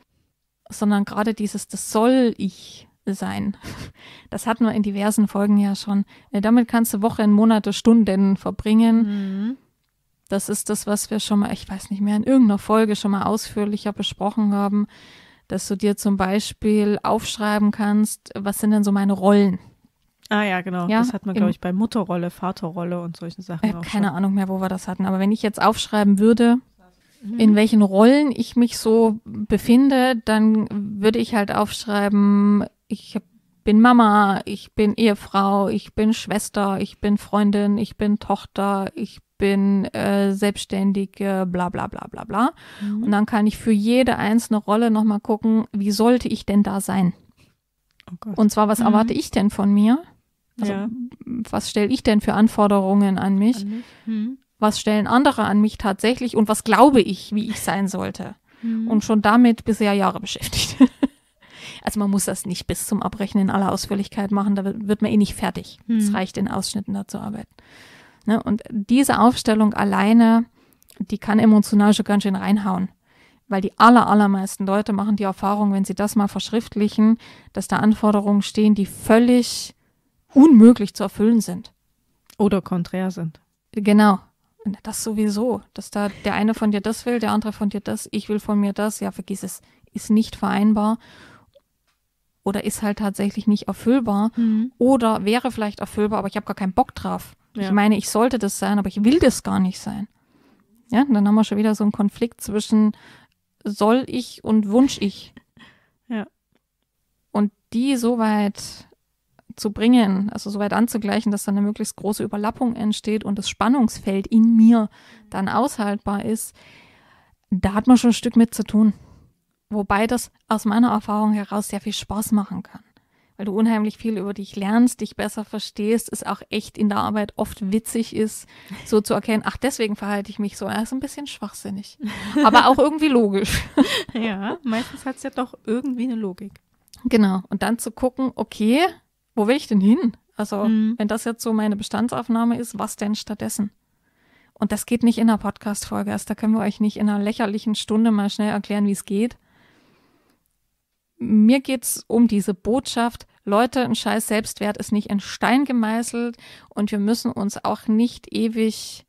sondern gerade dieses, das soll ich sein. *laughs* Das hatten wir in diversen Folgen ja schon. Äh, damit kannst du Wochen, Monate, Stunden verbringen. Mhm. Das ist das, was wir schon mal, ich weiß nicht mehr, in irgendeiner Folge schon mal ausführlicher besprochen haben, dass du dir zum Beispiel aufschreiben kannst, was sind denn so meine Rollen? Ah ja, genau. Ja, das hat man, glaube ich, bei Mutterrolle, Vaterrolle und solchen Sachen. Ich äh, habe keine schon. Ahnung mehr, wo wir das hatten. Aber wenn ich jetzt aufschreiben würde, in mhm. welchen Rollen ich mich so befinde, dann würde ich halt aufschreiben, ich bin Mama, ich bin Ehefrau, ich bin Schwester, ich bin Freundin, ich bin Tochter, ich bin äh, Selbstständige, bla bla bla bla bla. Mhm. Und dann kann ich für jede einzelne Rolle nochmal gucken, wie sollte ich denn da sein? Oh Und zwar, was mhm. erwarte ich denn von mir? Also, ja. Was stelle ich denn für Anforderungen an mich? An mich. Mhm was stellen andere an mich tatsächlich und was glaube ich, wie ich sein sollte. Mhm. Und schon damit bisher Jahre beschäftigt. *laughs* also man muss das nicht bis zum Abrechnen in aller Ausführlichkeit machen, da wird man eh nicht fertig. Mhm. Es mhm. reicht in Ausschnitten dazu arbeiten. Ne? Und diese Aufstellung alleine, die kann emotional schon ganz schön reinhauen weil die aller, allermeisten Leute machen die Erfahrung, wenn sie das mal verschriftlichen, dass da Anforderungen stehen, die völlig unmöglich zu erfüllen sind. Oder konträr sind. Genau. Das sowieso, dass da der eine von dir das will, der andere von dir das, ich will von mir das, ja, vergiss es, ist nicht vereinbar oder ist halt tatsächlich nicht erfüllbar mhm. oder wäre vielleicht erfüllbar, aber ich habe gar keinen Bock drauf. Ja. Ich meine, ich sollte das sein, aber ich will das gar nicht sein. Ja, dann haben wir schon wieder so einen Konflikt zwischen soll ich und wunsch ich. Ja. Und die soweit zu bringen, also so weit anzugleichen, dass dann eine möglichst große Überlappung entsteht und das Spannungsfeld in mir dann aushaltbar ist, da hat man schon ein Stück mit zu tun. Wobei das aus meiner Erfahrung heraus sehr viel Spaß machen kann. Weil du unheimlich viel über dich lernst, dich besser verstehst, es auch echt in der Arbeit oft witzig ist, so zu erkennen, ach, deswegen verhalte ich mich so. Er ist ein bisschen schwachsinnig. Aber auch irgendwie logisch. *laughs* ja, meistens hat es ja doch irgendwie eine Logik. Genau. Und dann zu gucken, okay, wo will ich denn hin? Also, mhm. wenn das jetzt so meine Bestandsaufnahme ist, was denn stattdessen? Und das geht nicht in einer Podcast-Folge. Also, da können wir euch nicht in einer lächerlichen Stunde mal schnell erklären, wie es geht. Mir geht es um diese Botschaft, Leute, ein scheiß Selbstwert ist nicht in Stein gemeißelt und wir müssen uns auch nicht ewig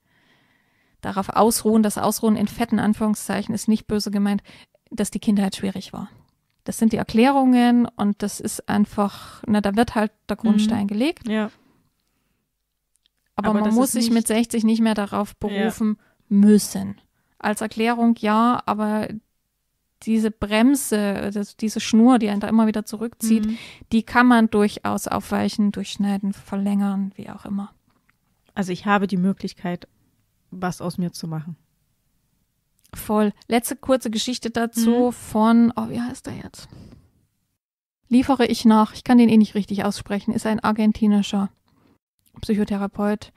darauf ausruhen, das Ausruhen in fetten Anführungszeichen ist nicht böse gemeint, dass die Kindheit schwierig war das sind die Erklärungen und das ist einfach, na, ne, da wird halt der mhm. Grundstein mhm. gelegt. Ja. Aber, Aber man muss sich mit 60 nicht mehr darauf berufen ja. müssen. Als Erklärung ja, aber diese Bremse, das, diese Schnur, die einen da immer wieder zurückzieht, mhm. die kann man durchaus aufweichen, durchschneiden, verlängern, wie auch immer. Also ich habe die Möglichkeit, was aus mir zu machen. Voll. Letzte kurze Geschichte dazu mhm. von, oh, wie heißt der jetzt? Liefere ich nach, ich kann den eh nicht richtig aussprechen, ist ein argentinischer Psychotherapeut.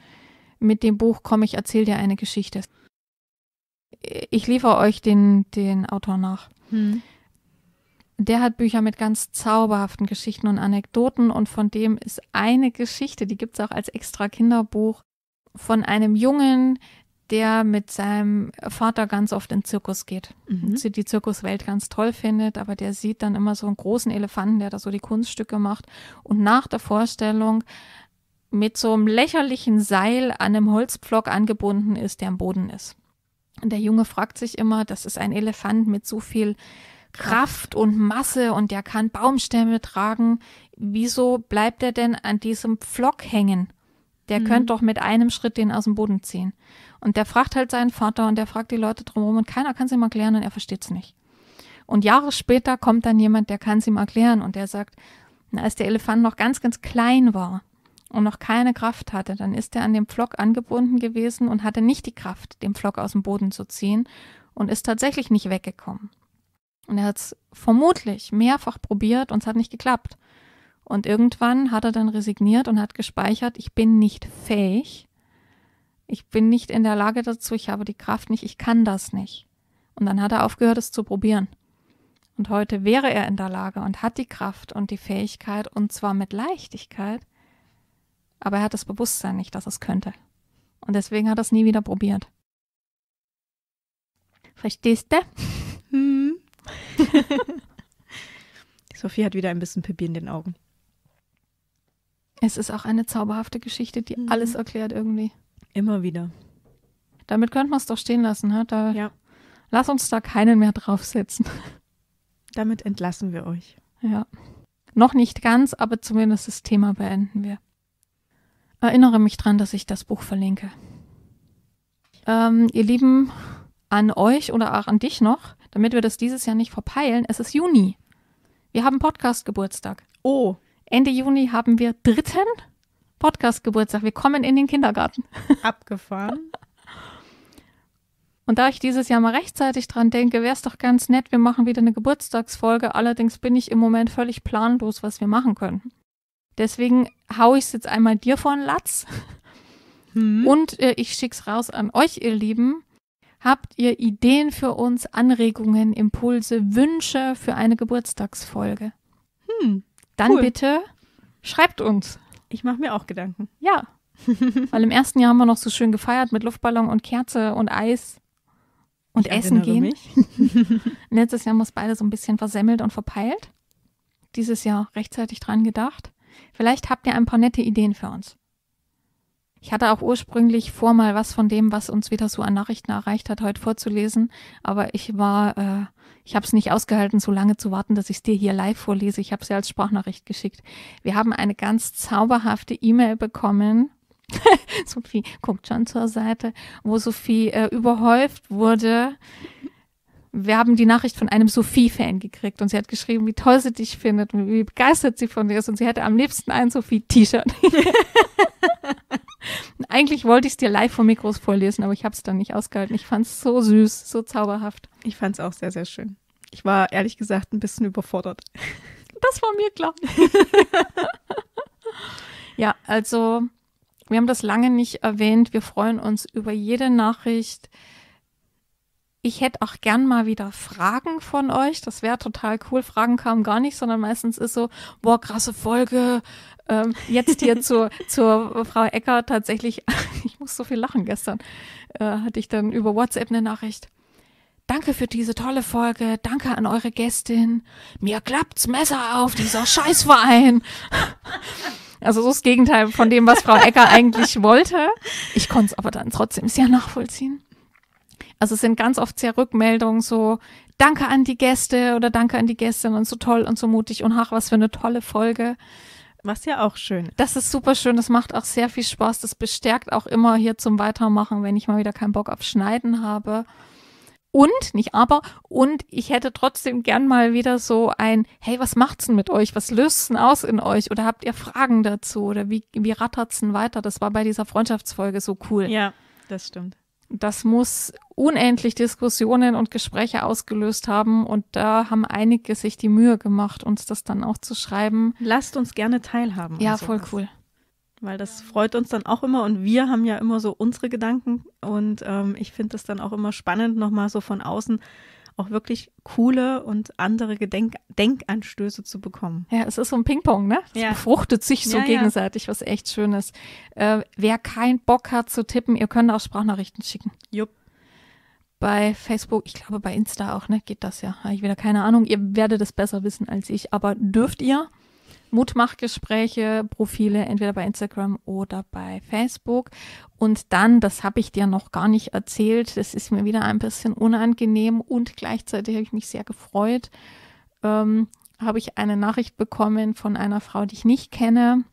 Mit dem Buch Komm, ich erzähl dir eine Geschichte. Ich liefere euch den, den Autor nach. Mhm. Der hat Bücher mit ganz zauberhaften Geschichten und Anekdoten und von dem ist eine Geschichte, die gibt es auch als extra Kinderbuch, von einem Jungen, der mit seinem Vater ganz oft in den Zirkus geht. Mhm. Sie die Zirkuswelt ganz toll findet, aber der sieht dann immer so einen großen Elefanten, der da so die Kunststücke macht. Und nach der Vorstellung mit so einem lächerlichen Seil an einem Holzpflock angebunden ist, der am Boden ist. Und der Junge fragt sich immer, das ist ein Elefant mit so viel Kraft und Masse und der kann Baumstämme tragen. Wieso bleibt er denn an diesem Pflock hängen? Der mhm. könnte doch mit einem Schritt den aus dem Boden ziehen. Und der fragt halt seinen Vater und der fragt die Leute drumherum und keiner kann es ihm erklären und er versteht es nicht. Und Jahre später kommt dann jemand, der kann es ihm erklären und der sagt, als der Elefant noch ganz, ganz klein war und noch keine Kraft hatte, dann ist er an dem Pflock angebunden gewesen und hatte nicht die Kraft, den Pflock aus dem Boden zu ziehen und ist tatsächlich nicht weggekommen. Und er hat es vermutlich mehrfach probiert und es hat nicht geklappt. Und irgendwann hat er dann resigniert und hat gespeichert, ich bin nicht fähig, ich bin nicht in der Lage dazu, ich habe die Kraft nicht, ich kann das nicht. Und dann hat er aufgehört, es zu probieren. Und heute wäre er in der Lage und hat die Kraft und die Fähigkeit, und zwar mit Leichtigkeit, aber er hat das Bewusstsein nicht, dass es könnte. Und deswegen hat er es nie wieder probiert. Verstehst du? Hm. *laughs* Sophie hat wieder ein bisschen Pipi in den Augen. Es ist auch eine zauberhafte Geschichte, die mhm. alles erklärt irgendwie. Immer wieder. Damit könnten wir es doch stehen lassen, ha? Da, ja. Lass uns da keinen mehr draufsetzen. Damit entlassen wir euch. Ja. Noch nicht ganz, aber zumindest das Thema beenden wir. Erinnere mich dran, dass ich das Buch verlinke. Ähm, ihr Lieben, an euch oder auch an dich noch, damit wir das dieses Jahr nicht verpeilen. Es ist Juni. Wir haben Podcast-Geburtstag. Oh. Ende Juni haben wir dritten Podcast-Geburtstag. Wir kommen in den Kindergarten. Abgefahren. Und da ich dieses Jahr mal rechtzeitig dran denke, wäre es doch ganz nett, wir machen wieder eine Geburtstagsfolge. Allerdings bin ich im Moment völlig planlos, was wir machen können. Deswegen hau ich es jetzt einmal dir vor den Latz. Hm. Und äh, ich schick's raus an euch, ihr Lieben. Habt ihr Ideen für uns, Anregungen, Impulse, Wünsche für eine Geburtstagsfolge? Hm, Dann cool. bitte schreibt uns. Ich mache mir auch Gedanken. Ja. *laughs* Weil im ersten Jahr haben wir noch so schön gefeiert mit Luftballon und Kerze und Eis und ich Essen gehen. Mich. *laughs* Letztes Jahr haben wir es beide so ein bisschen versemmelt und verpeilt. Dieses Jahr rechtzeitig dran gedacht. Vielleicht habt ihr ein paar nette Ideen für uns. Ich hatte auch ursprünglich vor, mal was von dem, was uns wieder so an Nachrichten erreicht hat, heute vorzulesen, aber ich war äh, ich habe es nicht ausgehalten, so lange zu warten, dass ich es dir hier live vorlese. Ich habe es als Sprachnachricht geschickt. Wir haben eine ganz zauberhafte E-Mail bekommen. *laughs* Sophie guckt schon zur Seite, wo Sophie äh, überhäuft wurde wir haben die Nachricht von einem Sophie-Fan gekriegt und sie hat geschrieben, wie toll sie dich findet und wie begeistert sie von dir ist und sie hätte am liebsten ein Sophie-T-Shirt. *laughs* Eigentlich wollte ich es dir live vom Mikros vorlesen, aber ich habe es dann nicht ausgehalten. Ich fand es so süß, so zauberhaft. Ich fand es auch sehr, sehr schön. Ich war ehrlich gesagt ein bisschen überfordert. Das war mir klar. *laughs* ja, also wir haben das lange nicht erwähnt. Wir freuen uns über jede Nachricht, ich hätte auch gern mal wieder Fragen von euch. Das wäre total cool. Fragen kamen gar nicht, sondern meistens ist so, boah, krasse Folge. Ähm, jetzt hier zur, *laughs* zur Frau Ecker tatsächlich, *laughs* ich muss so viel lachen gestern, äh, hatte ich dann über WhatsApp eine Nachricht. Danke für diese tolle Folge. Danke an eure Gästin. Mir klappt's Messer auf, dieser Scheißverein. *laughs* Also so das Gegenteil von dem, was Frau Ecker eigentlich wollte. Ich konnte es aber dann trotzdem sehr nachvollziehen. Also es sind ganz oft sehr Rückmeldungen so, danke an die Gäste oder danke an die Gästin und so toll und so mutig und ach, was für eine tolle Folge. Was ja auch schön. Das ist super schön, das macht auch sehr viel Spaß, das bestärkt auch immer hier zum Weitermachen, wenn ich mal wieder keinen Bock auf Schneiden habe. Und, nicht aber, und ich hätte trotzdem gern mal wieder so ein, hey, was macht's denn mit euch? Was löst's denn aus in euch? Oder habt ihr Fragen dazu? Oder wie, wie rattert's denn weiter? Das war bei dieser Freundschaftsfolge so cool. Ja, das stimmt. Das muss unendlich Diskussionen und Gespräche ausgelöst haben und da haben einige sich die Mühe gemacht, uns das dann auch zu schreiben. Lasst uns gerne teilhaben. Ja, voll cool. Weil das freut uns dann auch immer und wir haben ja immer so unsere Gedanken und ähm, ich finde das dann auch immer spannend, nochmal so von außen auch wirklich coole und andere Gedenk Denkanstöße zu bekommen. Ja, es ist so ein Ping-Pong, ne? Es ja. befruchtet sich so ja, gegenseitig, was echt schön ist. Äh, wer keinen Bock hat zu tippen, ihr könnt auch Sprachnachrichten schicken. Jupp bei Facebook, ich glaube bei Insta auch, ne, geht das ja. Habe ich wieder keine Ahnung. Ihr werdet es besser wissen als ich, aber dürft ihr. Mutmachgespräche, Profile entweder bei Instagram oder bei Facebook. Und dann, das habe ich dir noch gar nicht erzählt, das ist mir wieder ein bisschen unangenehm und gleichzeitig habe ich mich sehr gefreut, ähm, habe ich eine Nachricht bekommen von einer Frau, die ich nicht kenne,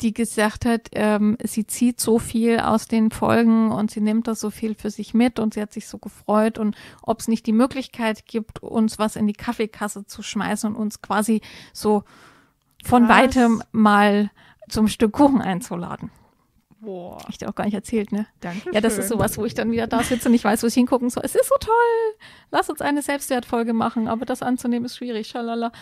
die gesagt hat, ähm, sie zieht so viel aus den Folgen und sie nimmt da so viel für sich mit und sie hat sich so gefreut und ob es nicht die Möglichkeit gibt, uns was in die Kaffeekasse zu schmeißen und uns quasi so von Krass. weitem mal zum Stück Kuchen einzuladen. Boah. Ich dir auch gar nicht erzählt, ne? Danke. Ja, das ist sowas, wo ich dann wieder da sitze und ich weiß, wo ich hingucken soll. Es ist so toll. Lass uns eine Selbstwertfolge machen, aber das anzunehmen ist schwierig. Schalala.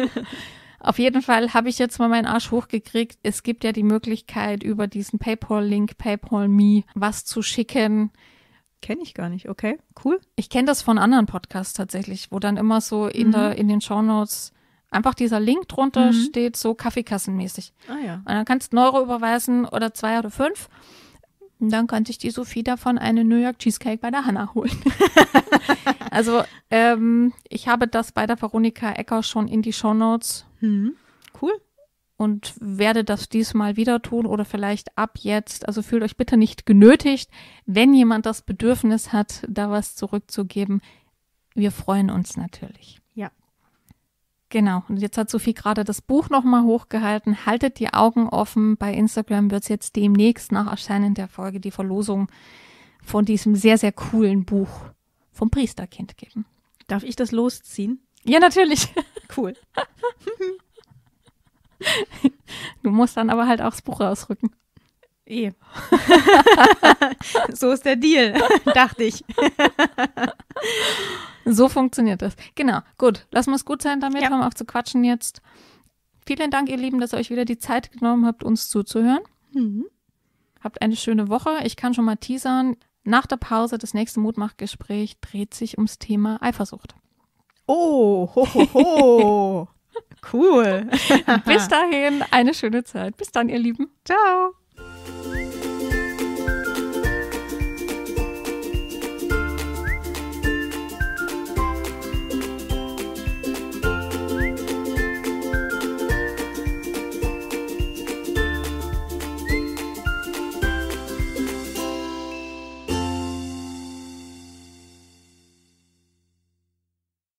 *laughs* Auf jeden Fall habe ich jetzt mal meinen Arsch hochgekriegt. Es gibt ja die Möglichkeit, über diesen PayPal-Link, PayPal.me, was zu schicken. Kenne ich gar nicht, okay, cool. Ich kenne das von anderen Podcasts tatsächlich, wo dann immer so in, mhm. der, in den Shownotes Einfach dieser Link drunter mhm. steht so kaffeekassenmäßig. Ah ja. Und dann kannst du Neuro überweisen oder zwei oder fünf. Und dann kann sich die Sophie davon eine New York Cheesecake bei der Hanna holen. *laughs* also ähm, ich habe das bei der Veronika Ecker schon in die Show Notes. Mhm. Cool und werde das diesmal wieder tun oder vielleicht ab jetzt. Also fühlt euch bitte nicht genötigt, wenn jemand das Bedürfnis hat, da was zurückzugeben. Wir freuen uns natürlich. Genau. Und jetzt hat Sophie gerade das Buch nochmal hochgehalten. Haltet die Augen offen. Bei Instagram wird es jetzt demnächst nach Erscheinen der Folge die Verlosung von diesem sehr, sehr coolen Buch vom Priesterkind geben. Darf ich das losziehen? Ja, natürlich. *laughs* Cool. du musst dann aber halt auch das Buch rausrücken. Eh. *laughs* so ist der Deal, *laughs* dachte ich. *laughs* so funktioniert das. Genau, gut. Lassen wir es gut sein damit. Ja. Haben wir auf zu quatschen jetzt. Vielen Dank, ihr Lieben, dass ihr euch wieder die Zeit genommen habt, uns zuzuhören. Mhm. Habt eine schöne Woche. Ich kann schon mal teasern. Nach der Pause das nächste Mutmachgespräch dreht sich ums Thema Eifersucht. Oh, ho, ho, ho. cool. Bis dahin, eine schöne Zeit. Bis dann, ihr Lieben. Ciao. you.